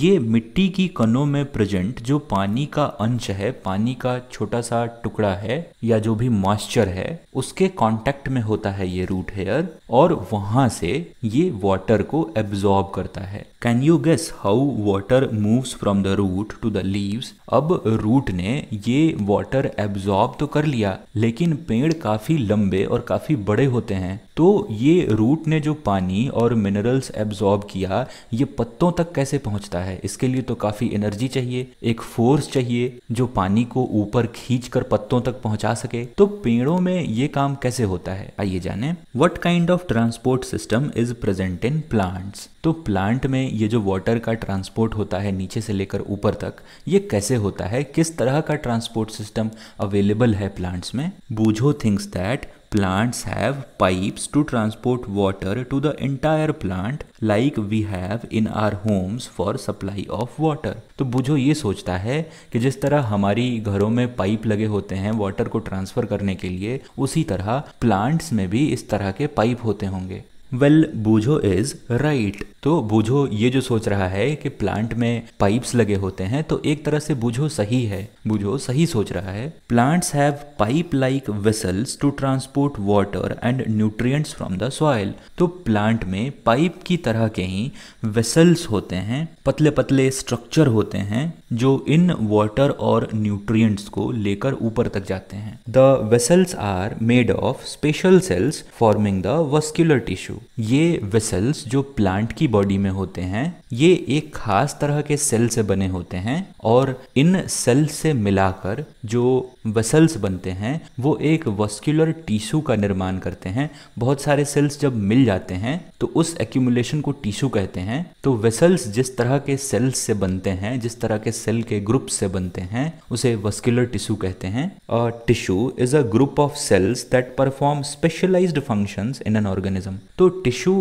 ये मिट्टी की कनों में प्रेजेंट जो पानी का अंश है पानी का छोटा सा टुकड़ा है या जो भी मॉइस्चर है उसके कांटेक्ट में होता है ये रूट हेयर और वहां से ये वाटर को एब्जॉर्ब करता है can you guess how water moves from the root to the leaves अब रूट ने ये वाटर एब्जॉर्ब तो कर लिया लेकिन पेड़ काफी लंबे और काफी बड़े होते हैं तो ये रूट ने जो पानी और मिनरल मिनरल्स एब्जॉर्ब किया ये पत्तों तक कैसे पहुंचता है इसके लिए तो काफ़ी एनर्जी चाहिए एक फोर्स चाहिए जो पानी को ऊपर खींच कर पत्तों तक पहुंचा सके तो पेड़ों में ये काम कैसे होता है आइए जाने what kind of transport system is present in plants तो प्लांट में ये जो वाटर का ट्रांसपोर्ट होता है नीचे से लेकर ऊपर तक ये कैसे होता है किस तरह का ट्रांसपोर्ट सिस्टम अवेलेबल है प्लांट्स में Boojho things that plants have pipes to transport water to the entire plant like we have in our homes for supply of water तो बुझो ये सोचता है कि जिस तरह हमारी घरों में पाइप लगे होते हैं वाटर को ट्रांसफर करने के लिए उसी तरह प्लांट्स में भी इस तरह के पाइप होते होंगे well well, Boojho is right right. तो बूझो ये जो सोच रहा है कि प्लांट में पाइप्स लगे होते हैं तो एक तरह से बूझो सही है बूझो सही सोच रहा है plants have pipe like vessels to transport water and nutrients from the soil तो प्लांट में पाइप की तरह के ही वेसल्स होते हैं पतले पतले स्ट्रक्चर होते हैं जो इन वाटर और न्यूट्रिएंट्स को लेकर ऊपर तक जाते हैं the vessels are made of special cells forming the vascular tissue ये वेसल्स जो प्लांट की बॉडी में होते हैं ये एक खास तरह के सेल से बने होते हैं और इन सेल से मिलाकर जो वेसल्स बनते हैं वो एक वस्कुलर टीशू का निर्माण करते हैं बहुत सारे सेल्स जब मिल जाते हैं तो उस एक्यूमुलेशन को टिश्यू कहते हैं तो वेसल्स जिस तरह के सेल्स से बनते हैं जिस तरह के सेल के ग्रुप से बनते हैं उसे वस्कुलर टिश्यू कहते हैं और tissue is a group of cells that perform specialized functions in an organism तो टिश्यू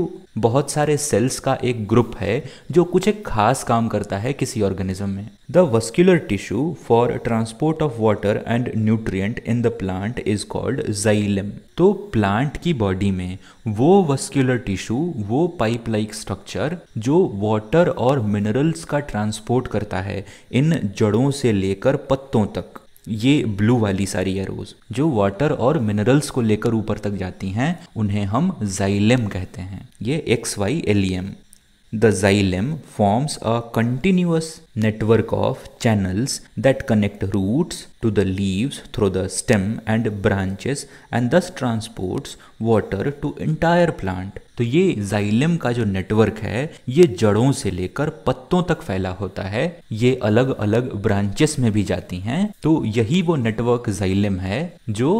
बहुत सारे सेल्स का एक ग्रुप है जो कुछ एक खास काम करता है किसी ऑर्गेनिज्म में the vascular tissue for transport of water and nutrient in the plant is called xylem तो प्लांट की बॉडी में वो वस्क्यूलर टिश्यू वो पाइप लाइक स्ट्रक्चर जो वाटर और मिनरल्स का ट्रांसपोर्ट करता है इन जड़ों से लेकर पत्तों तक ये ब्लू वाली सारी एरोज जो वाटर और मिनरल्स को लेकर ऊपर तक जाती हैं उन्हें हम जाइलेम कहते हैं ये xylem the xylem forms a continuous network of channels that connect roots to the leaves through the stem and branches and thus transports water to entire plant तो ये जाइलम का जो network है ये जड़ों से लेकर पत्तों तक फैला होता है ये अलग अलग ब्रांचेस में भी जाती हैं तो यही वो नेटवर्क जाइलम है जो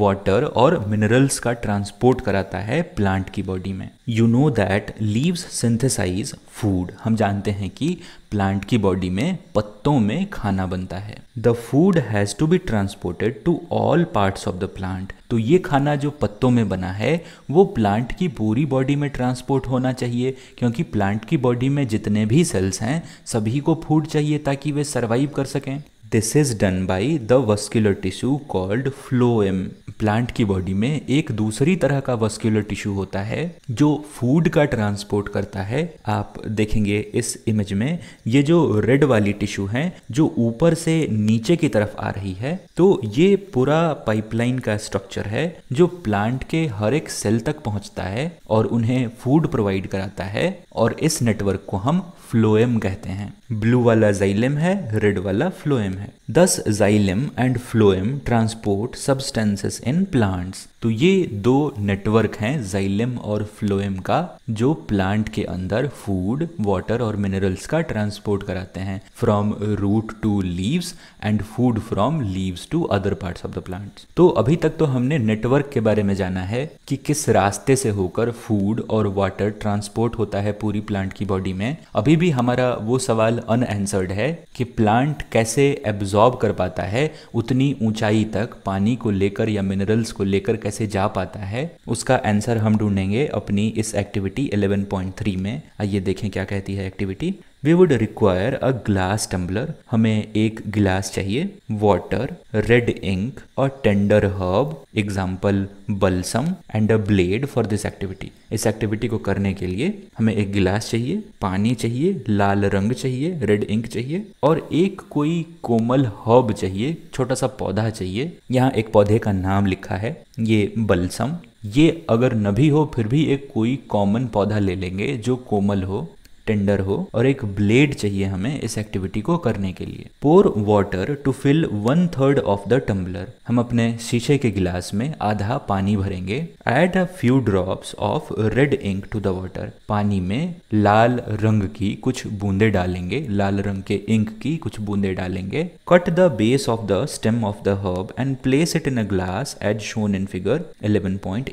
वाटर और मिनरल्स का ट्रांसपोर्ट कराता है प्लांट की बॉडी में you know that leaves synthesize food हम जानते हैं कि प्लांट की बॉडी में पत्तों में खाना बनता है the food has to be transported to all parts of the plant तो ये खाना जो पत्तों में बना है वो प्लांट की पूरी बॉडी में ट्रांसपोर्ट होना चाहिए क्योंकि प्लांट की बॉडी में जितने भी सेल्स हैं सभी को फूड चाहिए ताकि वे सर्वाइव कर सकें this is done by the vascular tissue called phloem plant की बॉडी में एक दूसरी तरह का वस्क्यूलर टिश्यू होता है जो फूड का ट्रांसपोर्ट करता है आप देखेंगे इस इमेज में ये जो रेड वाली टिश्यू है जो ऊपर से नीचे की तरफ आ रही है तो ये पूरा पाइपलाइन का स्ट्रक्चर है जो प्लांट के हर एक सेल तक पहुंचता है और उन्हें फूड प्रोवाइड कराता है और इस नेटवर्क को हम फ्लोएम कहते हैं ब्लू वाला जाइलम है रेड वाला फ्लोएम है thus xylem and phloem transport substances in plants तो ये दो नेटवर्क हैं जाइलम और फ्लोएम का जो प्लांट के अंदर फूड वाटर और मिनरल्स का ट्रांसपोर्ट कराते हैं from root to leaves and food from leaves to other parts of the plants तो अभी तक तो हमने नेटवर्क के बारे में जाना है कि किस रास्ते से होकर फूड और वाटर ट्रांसपोर्ट होता है पूरी प्लांट की बॉडी में अभी भी हमारा वो सवाल अनएंसर्ड है कि प्लांट कैसे एब्जॉर्ब कर पाता है उतनी ऊंचाई तक पानी को लेकर या मिनरल्स को लेकर कैसे जा पाता है उसका आंसर हम ढूंढेंगे अपनी इस एक्टिविटी 11.3 में आइए देखें क्या कहती है activity we would require a glass tumbler हमें एक गिलास चाहिए वाटर रेड इंक और tender herb example balsam and a blade for this activity इस एक्टिविटी को करने के लिए हमें एक गिलास चाहिए पानी चाहिए लाल रंग चाहिए रेड इंक चाहिए और एक कोई कोमल हर्ब चाहिए छोटा सा पौधा चाहिए यहाँ एक पौधे का नाम लिखा है ये बल्सम ये अगर न भी हो फिर भी एक कोई कॉमन पौधा ले लेंगे जो कोमल हो टेंडर हो और एक ब्लेड चाहिए हमें इस एक्टिविटी को करने के लिए pour water to fill one third of the tumbler हम अपने शीशे के गिलास में आधा पानी भरेंगे add a few drops of red ink to the water पानी में लाल रंग की कुछ बूंदे डालेंगे लाल रंग के इंक की कुछ बूंदे डालेंगे cut the base of the stem of the herb and place it in a glass as shown in figure 11.8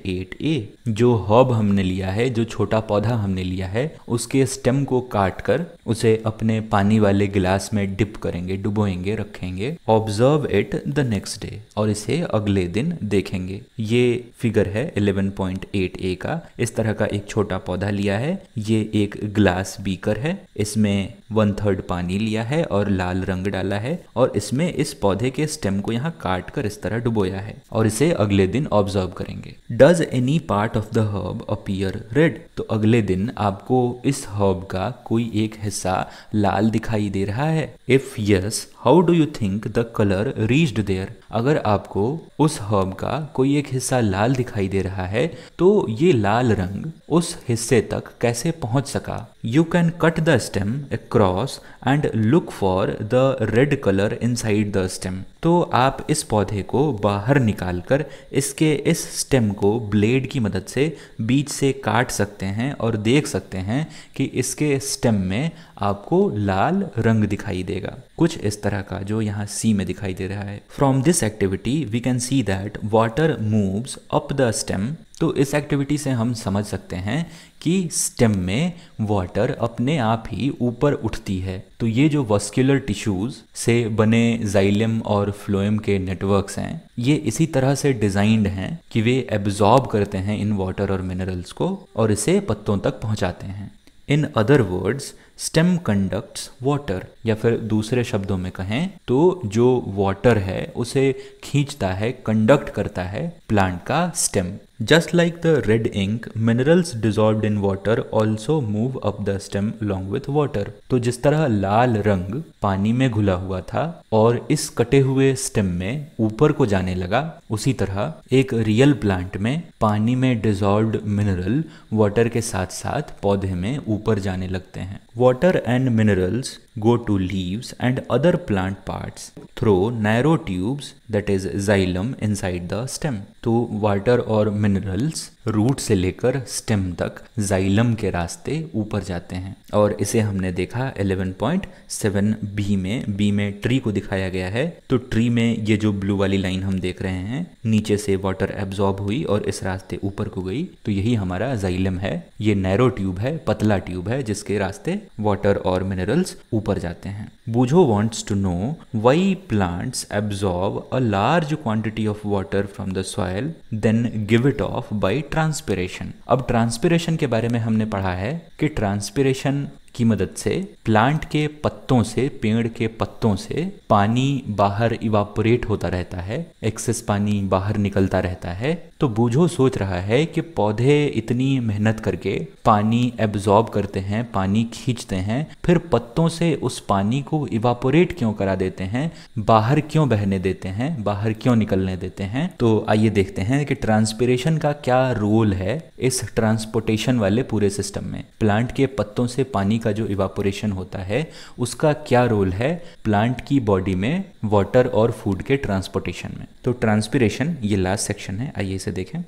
A जो हर्ब हमने लिया है जो छोटा पौधा हमने लिया है उसके स्टेम को काट कर उसे अपने पानी वाले गिलास में डिप करेंगे डुबोएंगे रखेंगे observe it the next day और इसे अगले दिन देखेंगे ये फिगर है 11.8 ए का इस तरह का एक छोटा पौधा लिया है ये एक ग्लास बीकर है इसमें वन थर्ड पानी लिया है और लाल रंग डाला है और इसमें इस पौधे के स्टेम को यहाँ काट कर इस तरह डुबोया है और इसे अगले दिन ऑब्जर्व करेंगे does any part of the herb appear red तो अगले दिन आपको इस हर्ब का कोई एक हिस्सा लाल दिखाई दे रहा है if yes how do you think the colour reached there अगर आपको उस हर्ब का कोई एक हिस्सा लाल दिखाई दे रहा है तो ये लाल रंग उस हिस्से तक कैसे पहुंच सका you can cut the stem across and look for the red colour inside the stem तो आप इस पौधे को बाहर निकाल कर इसके इस स्टेम को ब्लेड की मदद से बीच से काट सकते हैं और देख सकते हैं कि इसके स्टेम में आपको लाल रंग दिखाई देगा कुछ इस तरह तरह का जो यहाँ सी में दिखाई दे रहा है from this activity we can see that water moves up the stem तो इस एक्टिविटी से हम समझ सकते हैं कि स्टेम में वाटर अपने आप ही ऊपर उठती है तो ये जो वस्कुलर टिश्यूज से बने जाइलम और फ्लोएम के नेटवर्क्स हैं ये इसी तरह से डिजाइंड हैं कि वे एब्जॉर्ब करते हैं इन वाटर और मिनरल्स को और इसे पत्तों तक पहुंचाते हैं in other words stem conducts water या फिर दूसरे शब्दों में कहें तो जो वाटर है उसे खींचता है कंडक्ट करता है प्लांट का stem Just like the red ink, minerals dissolved in water also move up the stem along with water. तो जिस तरह लाल रंग पानी में घुला हुआ था और इस कटे हुए स्टेम में ऊपर को जाने लगा उसी तरह एक रियल प्लांट में पानी में डिजोल्व मिनरल वाटर के साथ साथ पौधे में ऊपर जाने लगते हैं water and minerals go to leave and other plant part through narrow tube that is xylem side the stem तो वाटर और minerals रूट से लेकर स्टेम तक जाइलम के रास्ते ऊपर जाते हैं और इसे हमने देखा 11.7 बी में बी में ट्री को दिखाया गया है तो ट्री में ये जो ब्लू वाली लाइन हम देख रहे हैं नीचे से वाटर एब्जॉर्ब हुई और इस रास्ते ऊपर को गई तो यही हमारा जाइलम है ये नैरो ट्यूब है पतला ट्यूब है जिसके रास्ते वाटर और मिनरल्स ऊपर जाते हैं Boojho wants to know why plants absorb a large quantity of water from the soil then give it off by transpiration अब ट्रांसपिरेशन के बारे में हमने पढ़ा है कि ट्रांसपिरेशन की मदद से प्लांट के पत्तों से पेड़ के पत्तों से पानी बाहर इवापोरेट होता रहता है एक्सेस पानी बाहर निकलता रहता है तो बूझो सोच रहा है कि पौधे इतनी मेहनत करके पानी एब्जॉर्ब करते हैं पानी खींचते हैं फिर पत्तों से उस पानी को इवापोरेट क्यों करा देते हैं बाहर क्यों बहने देते हैं बाहर क्यों निकलने देते हैं तो आइए देखते हैं कि ट्रांसपीरेशन का क्या रोल है इस ट्रांसपोर्टेशन वाले पूरे सिस्टम में प्लांट के पत्तों से पानी का जो इवापोरेशन होता है उसका क्या रोल है प्लांट की बॉडी में वाटर और फूड के ट्रांसपोर्टेशन में तो ट्रांसपीरेशन ये लास्ट सेक्शन है आइए इसे देखें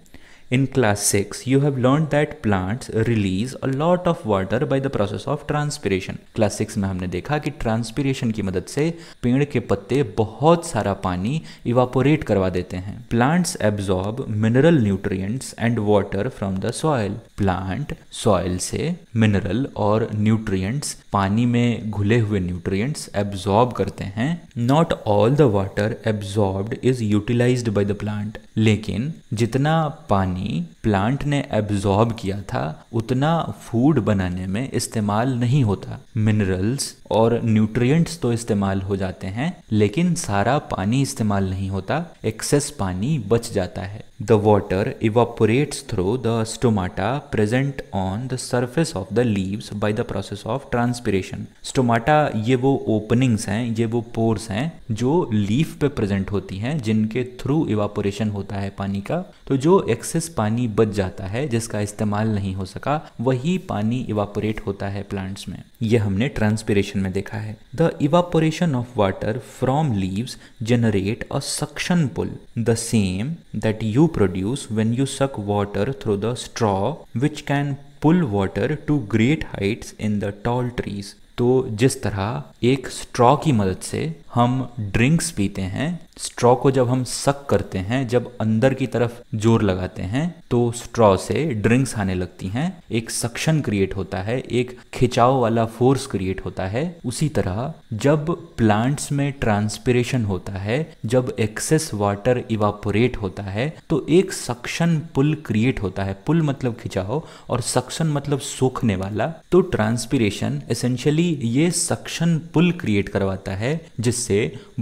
In class 6, you have learned that plants release a lot of water by the process of transpiration. Class 6 में हमने देखा कि ट्रांसपीरेशन की मदद से पेड़ के पत्ते बहुत सारा पानी इवापोरेट करवा देते हैं plants absorb mineral nutrients and water from the soil plant soil से मिनरल और न्यूट्रिएंट्स पानी में घुले हुए न्यूट्रिएंट्स एब्जॉर्ब करते हैं not all the water absorbed is utilized by the plant लेकिन जितना पानी पानी प्लांट ने एब्जॉर्ब किया था उतना फूड बनाने में इस्तेमाल नहीं होता मिनरल्स और न्यूट्रिएंट्स तो इस्तेमाल हो जाते हैं लेकिन सारा पानी इस्तेमाल नहीं होता एक्सेस पानी बच जाता है the water evaporates through the stomata present on the surface of the leaves by the process of transpiration stomata ये वो ओपनिंग्स हैं ये वो पोर्स हैं जो लीफ पे प्रेजेंट होती हैं जिनके थ्रू इवापोरेशन होता है पानी का तो जो एक्सेस पानी बच जाता है जिसका इस्तेमाल नहीं हो सका वही पानी इवापोरेट होता है प्लांट्स में यह हमने ट्रांसपिरेशन में देखा है the evaporation of water from leaves generate a suction pull the same that you do produce when you suck water through the straw which can pull water to great heights in the tall trees तो जिस तरह एक straw की मदद से हम drinks पीते हैं स्ट्रॉ को जब हम सक करते हैं जब अंदर की तरफ जोर लगाते हैं तो स्ट्रॉ से ड्रिंक्स आने लगती हैं एक सक्शन क्रिएट होता है एक खिंचाव वाला फोर्स क्रिएट होता है उसी तरह जब प्लांट्स में ट्रांसपिरेशन होता है जब एक्सेस वाटर इवापोरेट होता है तो एक सक्शन पुल क्रिएट होता है पुल मतलब खिंचाव और सक्शन मतलब सोखने वाला तो ट्रांसपिरेशन एसेंशियली ये सक्शन पुल क्रिएट करवाता है जिससे से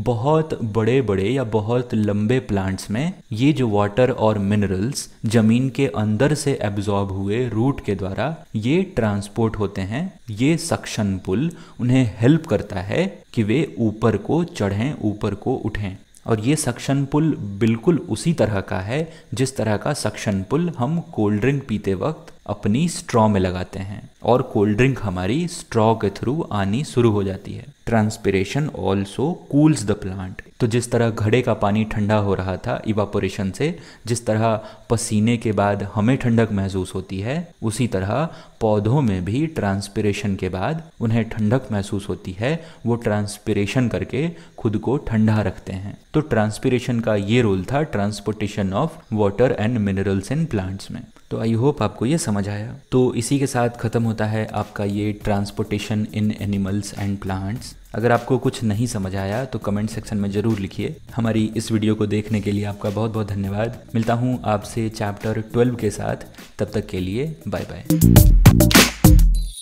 बहुत बड़े बड़े या बहुत लंबे प्लांट्स में ये जो वाटर और मिनरल्स जमीन के अंदर से एब्जॉर्ब हुए रूट के द्वारा ये ट्रांसपोर्ट होते हैं ये सक्शन पुल उन्हें हेल्प करता है कि वे ऊपर को चढ़ें ऊपर को उठें और ये सक्शन पुल बिल्कुल उसी तरह का है जिस तरह का सक्शन पुल हम कोल्ड ड्रिंक पीते वक्त अपनी स्ट्रॉ में लगाते हैं और कोल्ड ड्रिंक हमारी स्ट्रॉ के थ्रू आनी शुरू हो जाती है transpiration also cools the plant तो जिस तरह घड़े का पानी ठंडा हो रहा था इवापोरेशन से जिस तरह पसीने के बाद हमें ठंडक महसूस होती है उसी तरह पौधों में भी ट्रांसपिरेशन के बाद उन्हें ठंडक महसूस होती है वो ट्रांसपिरेशन करके खुद को ठंडा रखते हैं तो ट्रांसपिरेशन का ये रोल था transportation of water and minerals in plants में तो आई होप आपको ये समझ आया तो इसी के साथ ख़त्म होता है आपका ये transportation in animals and plants अगर आपको कुछ नहीं समझ आया तो कमेंट सेक्शन में ज़रूर लिखिए हमारी इस वीडियो को देखने के लिए आपका बहुत बहुत धन्यवाद मिलता हूँ आपसे चैप्टर ट्वेल्व के साथ तब तक के लिए बाय बाय